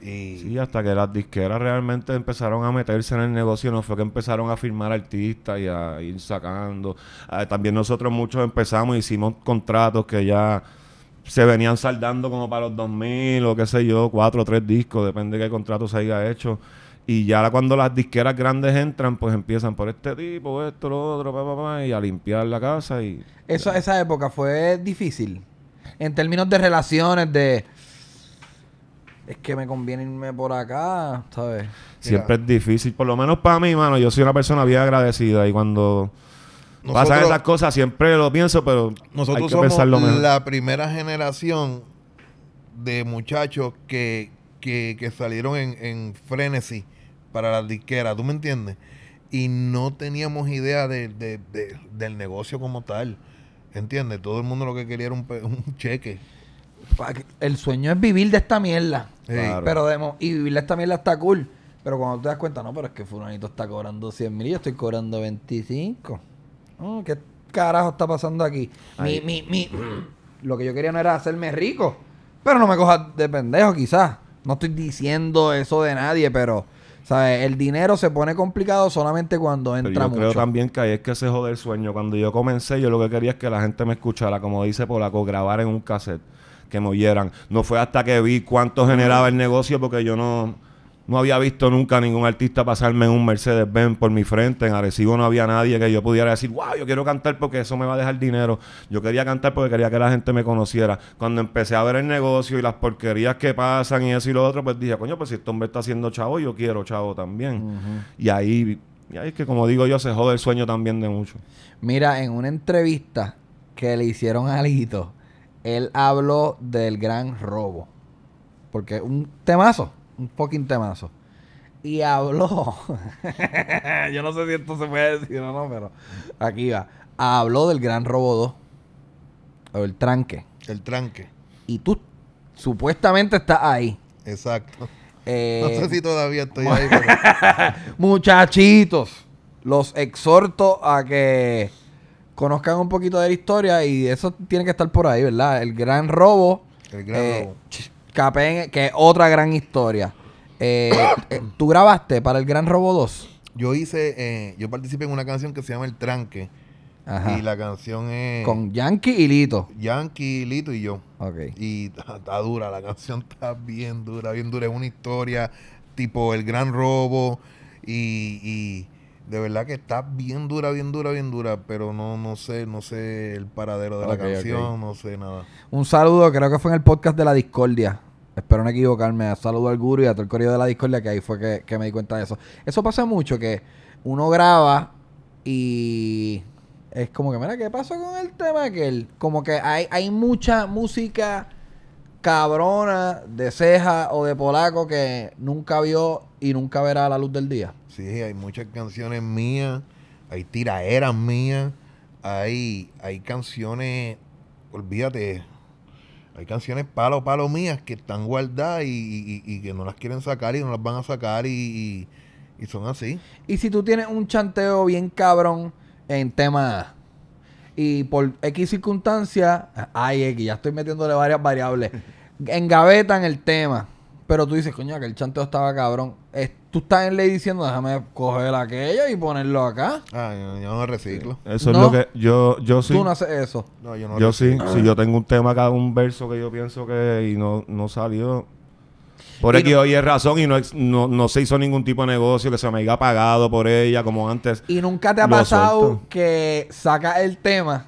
Y... Sí, hasta que las disqueras realmente empezaron a meterse en el negocio, no fue que empezaron a firmar artistas y a ir sacando. Ah, también nosotros muchos empezamos, hicimos contratos que ya se venían saldando como para los 2000 o qué sé yo, cuatro o tres discos, depende de qué contrato se haya hecho. Y ya cuando las disqueras grandes entran, pues empiezan por este tipo, esto, lo otro, y a limpiar la casa. y Esa época fue difícil. En términos de relaciones, de... Es que me conviene irme por acá, ¿sabes? Siempre es difícil. Por lo menos para mí, mano, yo soy una persona bien agradecida. Y cuando pasan esas cosas, siempre lo pienso, pero nosotros que somos la primera generación de muchachos que, salieron en, en frenesí para las disqueras, ¿tú me entiendes? Y no teníamos idea de, del negocio como tal, ¿entiendes? Todo el mundo lo que quería era un, cheque. El sueño es vivir de esta mierda. Pero y vivir de esta mierda está cool. Pero cuando te das cuenta, no, pero es que Fulanito está cobrando 100 mil y yo estoy cobrando 25. ¿Qué carajo está pasando aquí? lo que yo quería no era hacerme rico. Pero no me cojas de pendejo, quizás. No estoy diciendo eso de nadie, pero ¿Sabes? El dinero se pone complicado solamente cuando entra mucho yo creo también que ahí es que se jode el sueño. Cuando yo comencé, yo lo que quería es que la gente me escuchara, como dice Polaco, grabar en un cassette que me oyeran. No fue hasta que vi cuánto generaba el negocio porque yo no... No había visto nunca ningún artista pasarme en un Mercedes-Benz por mi frente. En Arecibo no había nadie que yo pudiera decir, wow, yo quiero cantar porque eso me va a dejar dinero. Yo quería cantar porque quería que la gente me conociera. Cuando empecé a ver el negocio y las porquerías que pasan y eso y lo otro, pues dije, coño, pues si este hombre está haciendo chavo, yo quiero chavo también. Y ahí, y ahí es que como digo yo, se jode el sueño también de mucho. Mira, en una entrevista que le hicieron a Alito él habló del gran robo. Porque es un temazo. Un fucking temazo. Y habló. Yo no sé si esto se puede decir o no, pero aquí va. Habló del Gran Robo 2. O el tranque. El tranque. Y tú supuestamente estás ahí. Exacto. Eh, no sé si todavía estoy ahí, pero... Muchachitos, los exhorto a que conozcan un poquito de la historia y eso tiene que estar por ahí, ¿verdad? El gran robo. El gran eh, robo que es otra gran historia. Eh, eh, ¿Tú grabaste para el Gran Robo 2? Yo hice, eh, yo participé en una canción que se llama El Tranque. Ajá. Y la canción es. Con Yankee y Lito. Yankee, Lito y yo. Ok. Y está dura, la canción está bien dura, bien dura. Es una historia tipo El Gran Robo. Y, de verdad que está bien dura, bien dura, bien dura. Pero no, no sé, no sé el paradero de la canción, no sé nada. Un saludo, creo que fue en el podcast de La Discordia. Espero no equivocarme. saludo al Guru y a todo el correo de la discordia, que ahí fue que, me di cuenta de eso. Eso pasa mucho, que uno graba y es como que, mira, ¿qué pasó con el tema aquel? Como que hay, hay mucha música cabrona de ceja o de polaco que nunca vio y nunca verá la luz del día. Sí, hay muchas canciones mías, hay tiraeras mías, hay, hay canciones, olvídate, hay canciones palo palo mías que están guardadas y, que no las quieren sacar y no las van a sacar y, son así. Y si tú tienes un chanteo bien cabrón en tema y por X circunstancia, ay X, ya estoy metiéndole varias variables, engavetan el tema pero tú dices, coño, que el chanteo estaba cabrón. tú estás en ley diciendo, déjame coger aquello y ponerlo acá. Ah, yo, no reciclo. Eso es lo que yo, yo sí. Tú no haces eso. No, yo no Yo sí. Si yo tengo un tema acá, un verso que yo pienso que y no, no salió. Por aquí hoy es razón y no, no, se hizo ningún tipo de negocio que se me haya pagado por ella como antes. Y nunca te ha pasado que sacas el tema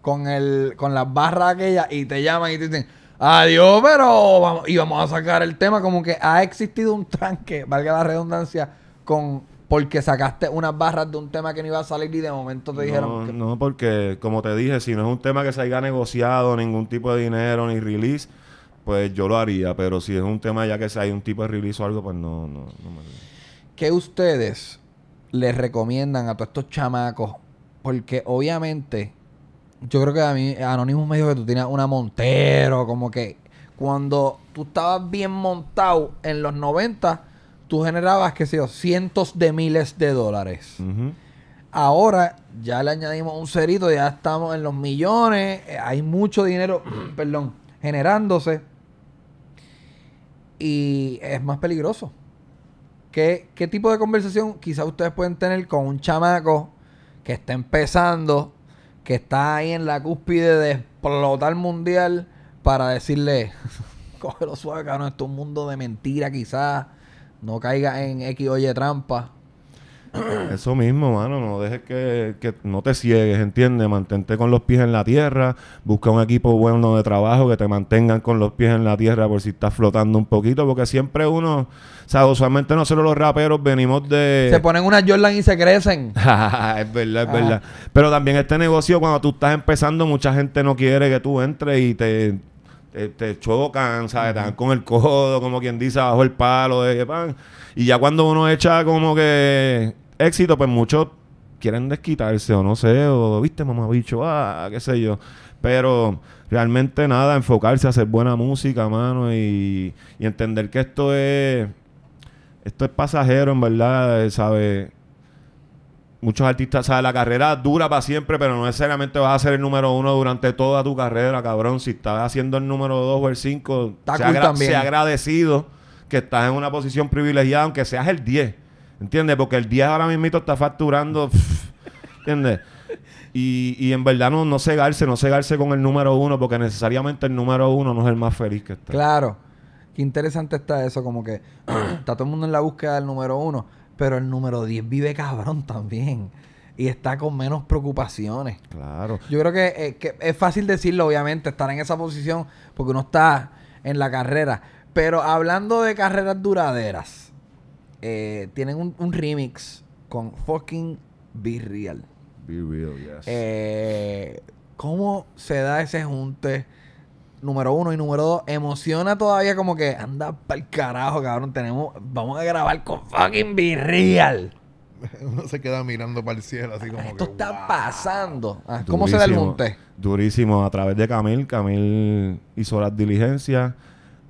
con el con las barras aquella y te llaman y te dicen, Adiós, pero vamos, y vamos a sacar el tema como que ha existido un tranque, valga la redundancia, con porque sacaste unas barras de un tema que no iba a salir y de momento te dijeron No, porque como te dije, si no es un tema que se haya negociado, ningún tipo de dinero, ni release, pues yo lo haría, pero si es un tema ya que se hay un tipo de release o algo, pues no, no, no me... ¿Qué ustedes les recomiendan a todos estos chamacos? Porque obviamente yo creo que a mí, Anonymous me dijo que tú tenías una Montero, como que cuando tú estabas bien montado en los 90, tú generabas, qué sé yo, cientos de miles de dólares. Ahora ya le añadimos un cerito, ya estamos en los millones, eh, hay mucho dinero, perdón, generándose. Y es más peligroso. ¿Qué, ¿Qué tipo de conversación quizás ustedes pueden tener con un chamaco que está empezando? que está ahí en la cúspide de explotar mundial para decirle, cógelo suave, cabrón, esto es un mundo de mentira quizás, no caiga en X o Y trampa. Eso mismo, mano. No dejes que, no te ciegues, ¿entiendes? Mantente con los pies en la tierra. Busca un equipo bueno de trabajo que te mantengan con los pies en la tierra por si estás flotando un poquito. Porque siempre uno, o sea, usualmente nosotros los raperos venimos de. Se ponen una Jordan y se crecen. es verdad, es verdad. Pero también este negocio, cuando tú estás empezando, mucha gente no quiere que tú entres y te te, chocan, ¿sabes? Te dan con el codo, como quien dice, bajo el palo de Y ya cuando uno echa como que éxito, pues muchos quieren desquitarse o no sé, o viste, mamá bicho, ah, qué sé yo. Pero realmente nada, enfocarse a hacer buena música, mano, y, entender que esto es, esto es pasajero, en verdad, eh, ¿sabes? Muchos artistas, ¿sabes? La carrera dura para siempre, pero no necesariamente vas a ser el número uno durante toda tu carrera, cabrón. Si estás haciendo el número dos o el cinco, sea, agradecido que estás en una posición privilegiada, aunque seas el diez ¿Entiendes? Porque el 10 ahora mismo está facturando. ¿Entiendes? Y, y, en verdad no, no cegarse, no cegarse con el número uno, porque necesariamente el número uno no es el más feliz que está. Claro. Qué interesante está eso, como que está todo el mundo en la búsqueda del número uno, pero el número 10 vive cabrón también. Y está con menos preocupaciones. Claro. Yo creo que, eh, que es fácil decirlo, obviamente, estar en esa posición, porque uno está en la carrera. Pero hablando de carreras duraderas, eh, tienen un, remix con fucking Be Real. Be Real, yes. Eh, ¿Cómo se da ese junte? Número uno y número dos, emociona todavía como que anda pa'l carajo, cabrón. Tenemos, vamos a grabar con fucking Be Real. Uno se queda mirando para el cielo, así como Esto está pasando. Ah, ¿Cómo se da el junte? Durísimo, a través de Camil. Camil hizo las diligencias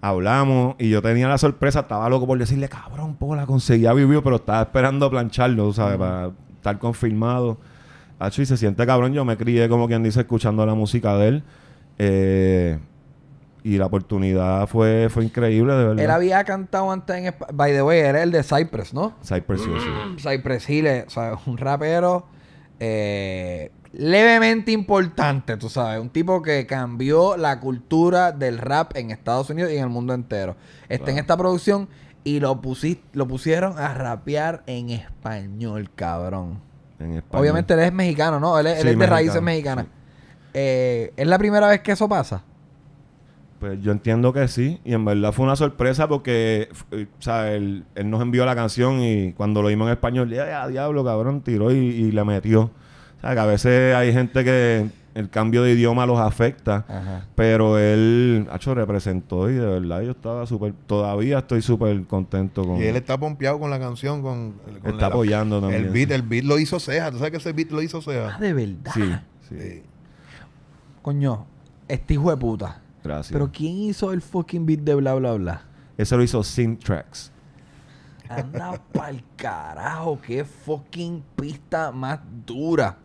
Hablamos y yo tenía la sorpresa, estaba loco por decirle, cabrón, poco la conseguía vivió, pero estaba esperando plancharlo, o sea Para estar confirmado. y se siente cabrón, yo me crié como quien dice escuchando la música de él. Eh, y la oportunidad fue, fue increíble, de verdad. Él había cantado antes en By the way, era el de Cypress, ¿no? Cypress sí, sí. Cypress Hill, eh, o sea, un rapero eh, levemente importante, tú sabes. Un tipo que cambió la cultura del rap en Estados Unidos y en el mundo entero. Está en esta producción y lo, lo pusieron a rapear en español, cabrón. Obviamente él es mexicano, ¿no? Él es, de raíces mexicanas. Eh, ¿Es la primera vez que eso pasa? Pues yo entiendo que sí, y en verdad fue una sorpresa porque eh, o sea, él, nos envió la canción y cuando lo vimos en español, diablo, cabrón, tiró y, y la metió a veces hay gente que el cambio de idioma los afecta, pero él, hecho representó y de verdad yo estaba súper, todavía estoy súper contento con... Y él está pompeado con la canción, con... está apoyando también. El beat, el beat lo hizo Ceja, ¿tú sabes que ese beat lo hizo Ceja? Ah, de verdad. Sí, sí. Coño, este hijo de puta. Gracias. Pero ¿quién hizo el fucking beat de bla bla bla? Eso lo hizo Syntrax. Anda pa'l carajo, qué fucking pista más dura.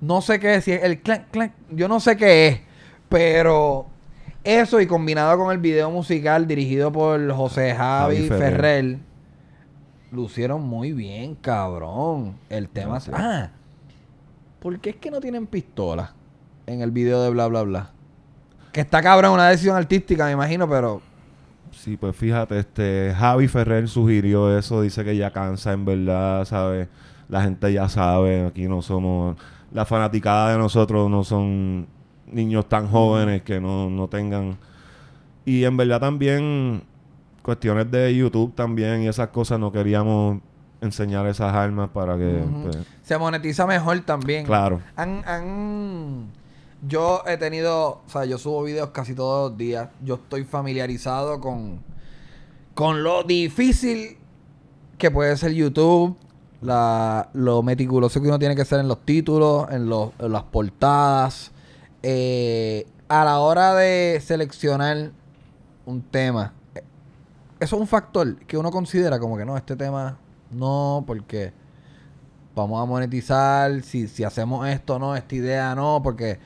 No sé qué es, si el clan, clan, yo no sé qué es, pero eso y combinado con el video musical dirigido por José Javi, Ferrer. lucieron muy bien, cabrón. El tema... Ah, ¿por qué es que no tienen pistola en el video de bla, bla, bla? Que está cabrón, una decisión artística, me imagino, pero... Sí, pues fíjate, este Javi Ferrer sugirió eso, dice que ya cansa en verdad, ¿sabes? la gente ya sabe, aquí no somos, la fanaticada de nosotros no son niños tan jóvenes que no, no tengan... Y en verdad también cuestiones de YouTube también y esas cosas no queríamos enseñar esas armas para que... Pues, Se monetiza mejor también. Claro. yo he tenido, o sea, yo subo videos casi todos los días. Yo estoy familiarizado con, con lo difícil que puede ser YouTube, la, lo meticuloso que uno tiene que ser en los títulos, en, los, las portadas. Eh, a la hora de seleccionar un tema, eh, eso es un factor que uno considera como que no, este tema no, porque vamos a monetizar, si, si hacemos esto no, esta idea no, porque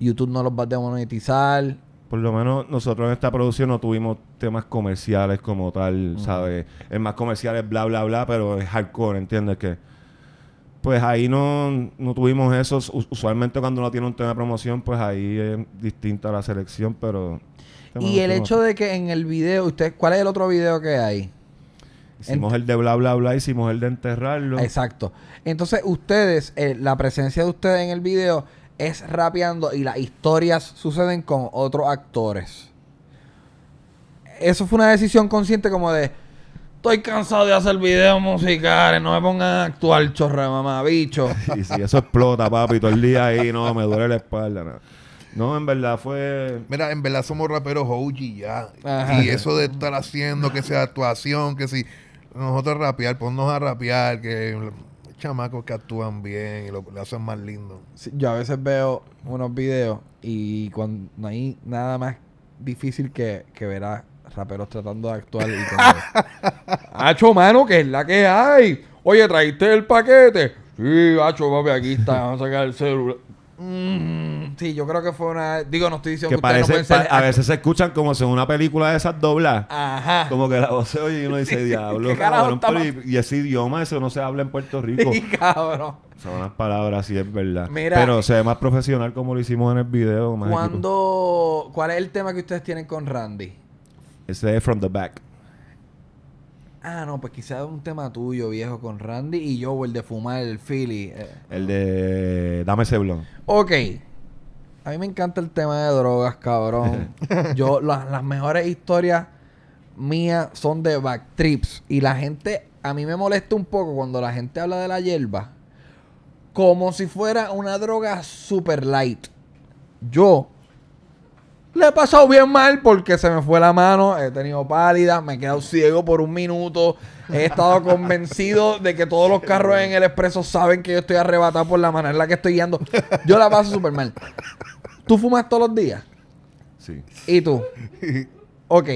YouTube no los va a monetizar por lo menos nosotros en esta producción no tuvimos temas comerciales como tal, sabe ¿sabes? El más comerciales bla, bla, bla, pero es hardcore, ¿entiendes? Que pues ahí no, no tuvimos eso. Usualmente cuando uno tiene un tema de promoción, pues ahí es distinta la selección, pero... Y el hecho de que en el video, usted, ¿cuál es el otro video que hay? Hicimos el de bla, bla, bla, hicimos el de enterrarlo. Exacto. Entonces, ustedes, eh, la presencia de ustedes en el video es rapeando y las historias suceden con otros actores. Eso fue una decisión consciente como de, Estoy cansado de hacer videos musicales, no me pongan a actuar, chorra mamá, bicho. Y si eso explota, papi, todo el día ahí, no, me duele la espalda. No. no en verdad fue. Mira, en verdad somos raperos OG ya. y eso de estar haciendo que sea actuación, que si nosotros rapear, ponnos a rapear, que chamacos que actúan bien y lo, hacen más lindo. yo a veces veo unos videos y cuando no hay nada más difícil que, que ver a raperos tratando de actuar y ¡Hacho, mano, que es la que hay! Oye, ¿traíste el paquete? Sí, hacho, papi, aquí está, vamos a sacar el celular. Mm. Sí, yo creo que fue una. Digo, no estoy diciendo que, parece, A veces se escuchan como si en una película de esas doblas. Ajá. Como que la voz se oye y uno dice, diablo, y, y, ese idioma, eso no se habla en Puerto Rico. Sí, cabrón. Son unas palabras, sí, es verdad. Pero se ve más profesional como lo hicimos en el video. Más ¿Cuál es el tema que ustedes tienen con Randy? Ese es From the Back. Ah, no, pues quizás un tema tuyo, viejo, con Randy y yo, o el de fumar el Philly. Eh. el de Dame ese blon. Ok. A mí me encanta el tema de drogas, cabrón. Yo, las mejores historias mías son de trips. Y la gente, a mí me molesta un poco cuando la gente habla de la hierba como si fuera una droga super light. Yo le he pasado bien mal porque se me fue la mano, he tenido pálida, me he quedado ciego por un minuto, he estado convencido de que todos los carros en el expreso saben que yo estoy arrebatado por la manera en la que estoy guiando. Yo la paso súper mal. ¿Tú fumas todos los días? Sí. ¿Y tú? ok.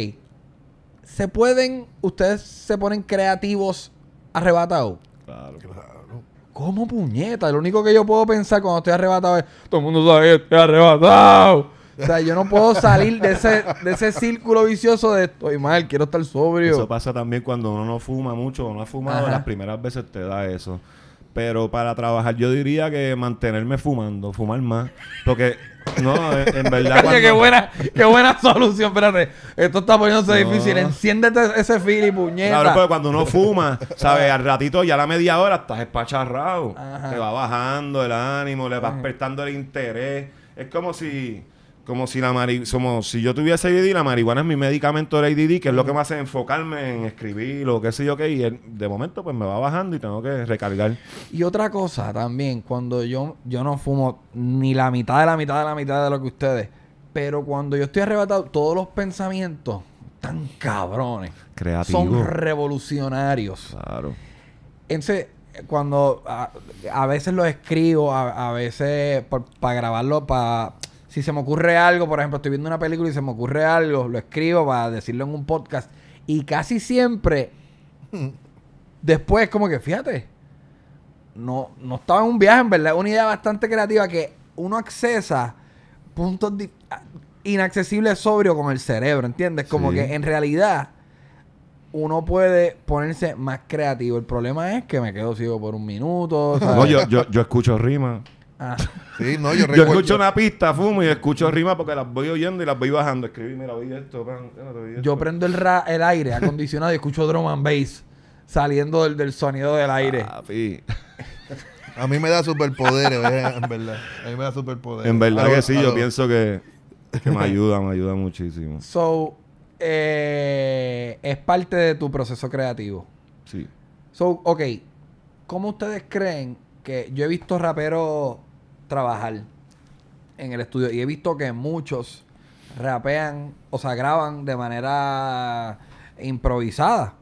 ¿Se pueden, ustedes se ponen creativos arrebatados? Claro, claro. ¿Cómo puñeta? Lo único que yo puedo pensar cuando estoy arrebatado es, todo el mundo sabe que estoy arrebatado. O sea, yo no puedo salir de ese, de ese círculo vicioso de estoy mal, quiero estar sobrio. Eso pasa también cuando uno no fuma mucho, uno ha fumado, las primeras veces te da eso. Pero para trabajar yo diría que mantenerme fumando, fumar más. Porque no, en, verdad. Oye, qué buena, qué buena solución, espérate. Esto está poniéndose difícil. Enciéndete ese fili, puñeta. Claro, porque cuando uno fuma, ¿sabes? Al ratito, y a la media hora, estás espacharrado. Ajá. Te va bajando el ánimo, le va despertando el interés. Es como si como si, la mari si yo tuviese ADD, la marihuana es mi medicamento de ADD, que es lo que me hace enfocarme en escribir o qué sé yo qué. Y de momento, pues me va bajando y tengo que recargar. Y otra cosa también, cuando yo, yo no fumo ni la mitad de la mitad de la mitad de lo que ustedes, pero cuando yo estoy arrebatado, todos los pensamientos tan cabrones. Son revolucionarios. Claro. Entonces, cuando a, veces lo escribo, a, veces para grabarlo, para si se me ocurre algo, por ejemplo, estoy viendo una película y se me ocurre algo, lo escribo para decirlo en un podcast. Y casi siempre, después, como que fíjate, no, no estaba en un viaje, en verdad, una idea bastante creativa que uno accesa puntos inaccesibles sobrio con el cerebro, ¿entiendes? Como que en realidad uno puede ponerse más creativo. El problema es que me quedo ciego por un minuto. No, yo, yo, yo escucho rimas. Ah. yo escucho una pista, fumo y escucho rimas porque las voy oyendo y las voy bajando. Escribí, mira, oí esto, Yo prendo el, el aire acondicionado y escucho drum and bass saliendo del, sonido del aire. A mí me da superpoderes, en verdad. A mí me da superpoderes. En verdad que sí, yo pienso que, me ayuda, me ayuda muchísimo. So, eh, es parte de tu proceso creativo. Sí. So, ok. ¿Cómo ustedes creen que yo he visto raperos trabajar en el estudio. Y he visto que muchos rapean, o sea, graban de manera improvisada.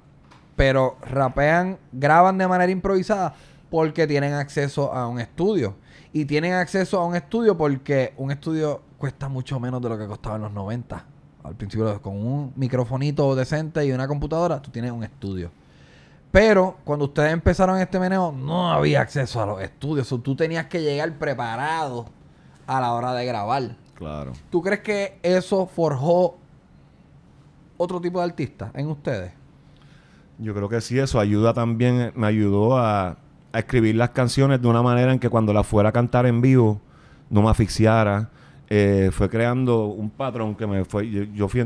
Pero rapean, graban de manera improvisada porque tienen acceso a un estudio. Y tienen acceso a un estudio porque un estudio cuesta mucho menos de lo que costaba en los 90. Al principio, con un microfonito decente y una computadora, tú tienes un estudio. Pero cuando ustedes empezaron este meneo, no había acceso a los estudios. tú tenías que llegar preparado a la hora de grabar. Claro. ¿Tú crees que eso forjó otro tipo de artista en ustedes? Yo creo que sí, eso ayuda también, me ayudó a, escribir las canciones de una manera en que cuando las fuera a cantar en vivo no me asfixiara. Eh, fue creando un patrón que me fue, yo, fui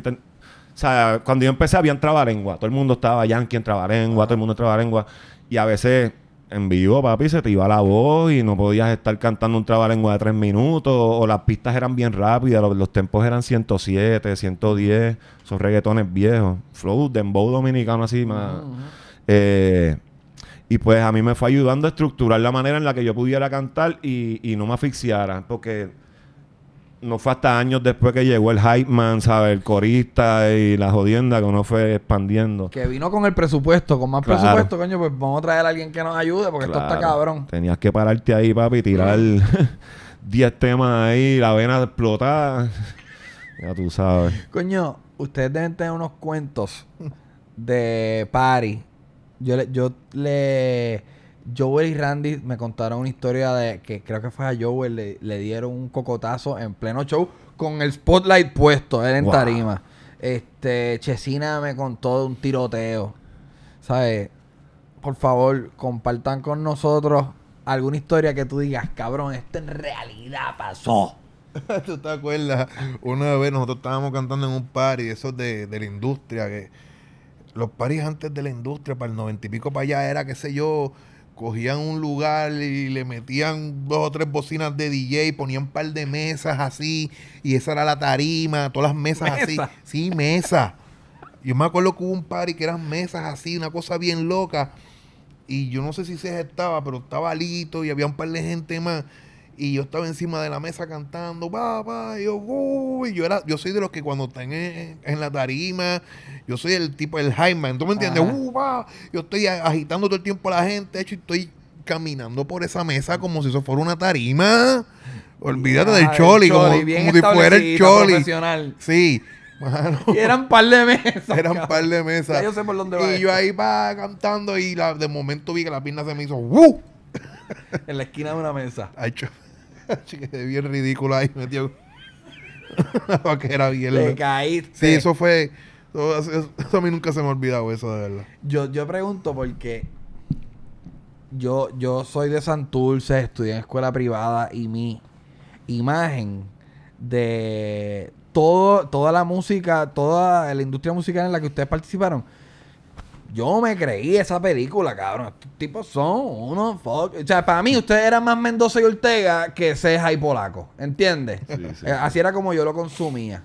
o sea, cuando yo empecé había en trabalengua. Todo el mundo estaba yankee en trabarengua, todo el mundo en trabalengua. Y a veces en vivo, papi, se te iba la voz y no podías estar cantando un trabalengua de tres minutos. O, las pistas eran bien rápidas, los, tempos eran 107, 110. Son reggaetones viejos. Flow, dembow dominicano así más. Eh, y pues a mí me fue ayudando a estructurar la manera en la que yo pudiera cantar y, y no me asfixiara. Porque no fue hasta años después que llegó el hype man, ¿sabes? El corista y la jodienda que uno fue expandiendo. Que vino con el presupuesto, con más presupuesto, coño, pues vamos a traer a alguien que nos ayude porque esto está cabrón. Tenías que pararte ahí, papi, tirar 10 temas ahí, la vena explotada. ya tú sabes. Coño, ustedes deben tener unos cuentos de party. Yo le, yo le Joel y Randy me contaron una historia de que creo que fue a Joel, le, dieron un cocotazo en pleno show con el spotlight puesto, él en tarima. Este, Chesina me contó de un tiroteo. ¿Sabes? Por favor, compartan con nosotros alguna historia que tú digas, cabrón, esto en realidad pasó. Oh. ¿Tú te acuerdas? Una vez nosotros estábamos cantando en un party, eso de, de la industria, que los paris antes de la industria, para el noventa y pico para allá, era, qué sé yo, cogían un lugar y le metían dos o tres bocinas de DJ, ponían un par de mesas así, y esa era la tarima, todas las mesas así. Sí, mesa. Yo me acuerdo que hubo un y que eran mesas así, una cosa bien loca. Y yo no sé si se estaba, pero estaba Lito y había un par de gente más y yo estaba encima de la mesa cantando, papá, y yo, uy, yo era, yo soy de los que cuando están en, la tarima, yo soy el tipo, el Jaime ¿tú me entiendes? Uh, va yo estoy agitando todo el tiempo a la gente, De hecho, estoy caminando por esa mesa como si eso fuera una tarima. Olvídate del choli, como, si fuera el choli. Sí. Mano. Y eran par de mesas. Eran par de mesas. yo sé por dónde va. Y yo ahí va cantando y la, de momento vi que la pierna se me hizo uh. en la esquina de una mesa. hecho Así que bien ridícula ahí, metió porque era bien. Le caíste. Sí, eso fue. Eso, a mí nunca se me ha olvidado, eso de verdad. Yo, yo pregunto porque yo, yo soy de Santurce, estudié en escuela privada y mi imagen de todo, toda la música, toda la industria musical en la que ustedes participaron yo me creí esa película, cabrón. Estos tipos son unos fuck. O sea, para mí ustedes eran más Mendoza y Ortega que Ceja y Polaco. ¿Entiendes? Eh, así era como yo lo consumía.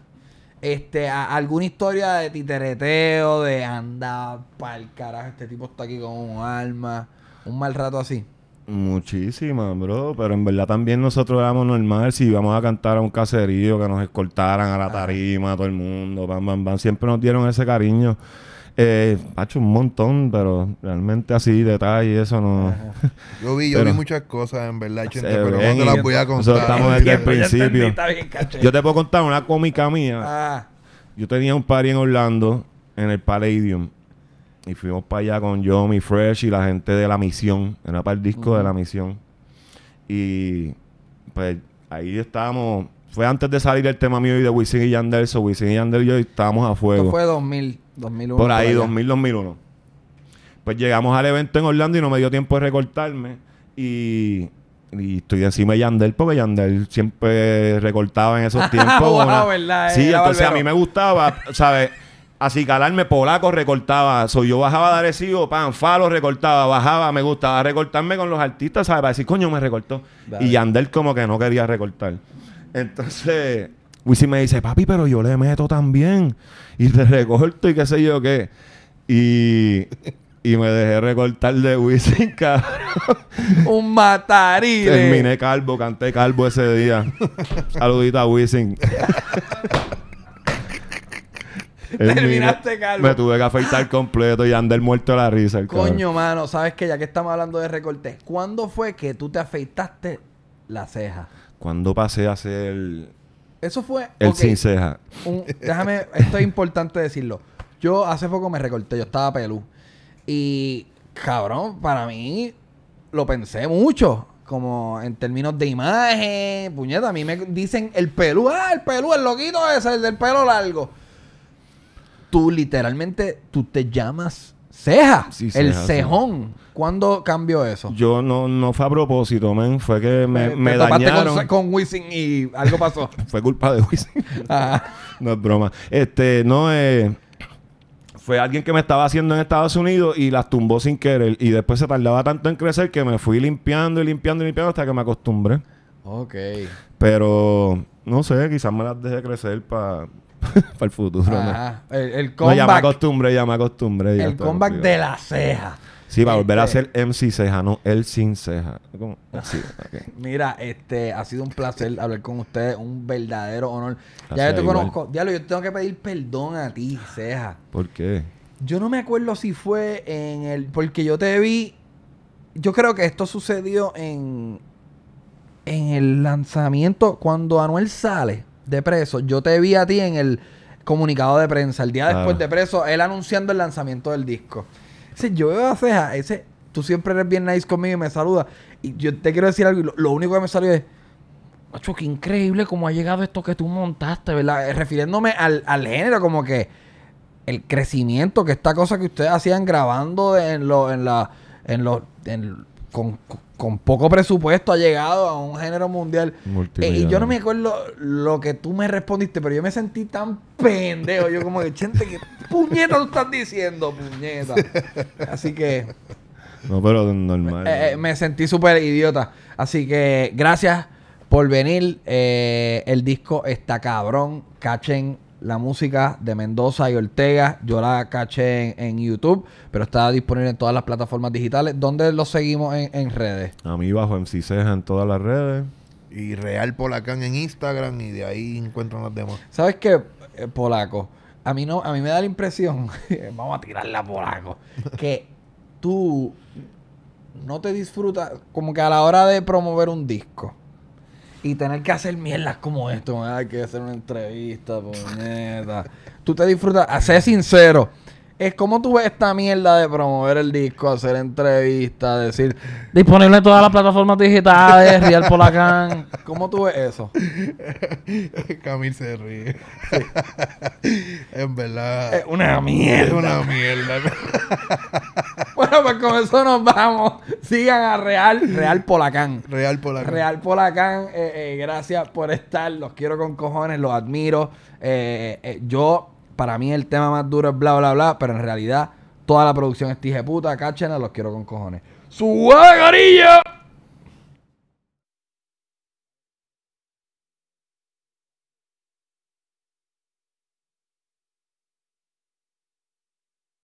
Este, alguna historia de titereteo, de andar pa'l carajo, este tipo está aquí con un alma. Un mal rato así. Muchísimas, bro. Pero en verdad también nosotros éramos normal. Si íbamos a cantar a un caserío, que nos escoltaran a la tarima, a todo el mundo, Siempre nos dieron ese cariño. Eh, hecho un montón, pero realmente así detalle, eso no. Yo vi, yo vi muchas cosas, en verdad, pero no te las voy a contar. estamos desde el principio. Yo te puedo contar una cómica mía. Ah. Yo tenía un party en Orlando, en el Palladium. Y fuimos para allá con yo mi Fresh y la gente de La Misión. Era para el disco de La Misión. Y pues ahí estábamos. Fue antes de salir el tema mío y de Wisin y Yandel. So Wisin y Yandel y yo estábamos a fuego. fue 2000. Por ahí, 2000, 2001. Pues llegamos al evento en Orlando y no me dio tiempo de recortarme. Y, y estoy encima de Yandel porque Yandel siempre recortaba en esos tiempos. sí, entonces a mí me gustaba, ¿sabes? Así calarme polaco, recortaba. Soy yo bajaba de Arecibo, pan, falo, recortaba, bajaba, me gustaba recortarme con los artistas, ¿sabes? Para decir, coño, me recortó. Y Yandel como que no quería recortar. Entonces, Wisin me dice, papi, pero yo le meto también. Y le recorto y qué sé yo qué. Y, me dejé recortar de Wisin, cabrón. Un matarile. Terminé calvo, canté calvo ese día. Saludita a Wisin. Terminaste calvo. Me tuve que afeitar completo y el muerto a la risa. El Coño, mano, ¿sabes que Ya que estamos hablando de recortes, ¿cuándo fue que tú te afeitaste la ceja? Cuando pasé a ser eso fue. El sin ceja. déjame, esto es importante decirlo. Yo hace poco me recorté, yo estaba pelú. Y, cabrón, para mí lo pensé mucho. Como en términos de imagen, puñeta, a mí me dicen el pelú, ah, el pelú, el loquito ese, el del pelo largo. Tú literalmente, tú te llamas ceja, el cejón. ¿Cuándo cambió eso? Yo no, fue a propósito, men. Fue que me, me, me dañaron. Con, y algo pasó. fue culpa de Wisin. Ah. no es broma. Este, no eh, fue alguien que me estaba haciendo en Estados Unidos y las tumbó sin querer. Y después se tardaba tanto en crecer que me fui limpiando y limpiando y limpiando hasta que me acostumbré. Ok. Pero, no sé, quizás me las dejé crecer para el futuro. El, comeback. ya me acostumbré, ya me acostumbré. el comeback de la ceja. Sí, va a volver a este, ser MC Ceja, no el sin ceja. Mira, este, ha sido un placer hablar con ustedes, un verdadero honor. ya yo te conozco, diablo, yo tengo que pedir perdón a ti, Ceja. ¿Por qué? Yo no me acuerdo si fue en el, porque yo te vi, yo creo que esto sucedió en, en el lanzamiento, cuando Anuel sale de preso, yo te vi a ti en el comunicado de prensa, el día después de preso, él anunciando el lanzamiento del disco yo veo a Ceja, ese, tú siempre eres bien nice conmigo y me saludas. Y yo te quiero decir algo, lo, único que me salió es, macho, qué increíble cómo ha llegado esto que tú montaste, ¿verdad? Eh, refiriéndome al, al género, como que el crecimiento que esta cosa que ustedes hacían grabando en, lo, en, la, en, los con, poco presupuesto ha llegado a un género mundial. Eh, y yo no me acuerdo lo que tú me respondiste, pero yo me sentí tan pendejo. Yo como de, gente, que puñeta tú estás diciendo, puñeta? Así que... No, pero normal. Eh, eh, me sentí súper idiota. Así que gracias por venir. el disco está cabrón. Cachen la música de Mendoza y Ortega. Yo la caché en, YouTube, pero está disponible en todas las plataformas digitales. ¿Dónde lo seguimos en, redes? A mí bajo MC Ceja en todas las redes. Y Real Polacán en Instagram y de ahí encuentran las demás. ¿Sabes qué, eh, Polaco? A mí, no, a mí me da la impresión, vamos a tirarla Polaco, que tú no te disfrutas, como que a la hora de promover un disco y tener que hacer mierdas como esto. Hay que hacer una entrevista, puñeta. tú te disfrutas, a ser sincero. Es como tú ves esta mierda de promover el disco, hacer entrevistas, decir. Disponible en todas las plataformas digitales, Real Polacán. ¿Cómo tú ves eso? Camil se ríe. en verdad. Es una mierda. Es una mierda. Bueno, pues con eso nos vamos. Sigan a Real, Real Polacán. Real Polacán. Real Polacán, eh, eh, gracias por estar. Los quiero con cojones, los admiro. Eh, yo, para mí el tema más duro es bla, bla, bla, pero en realidad toda la producción es tije puta. Cáchenla, los quiero con cojones. ¡Su agarillo!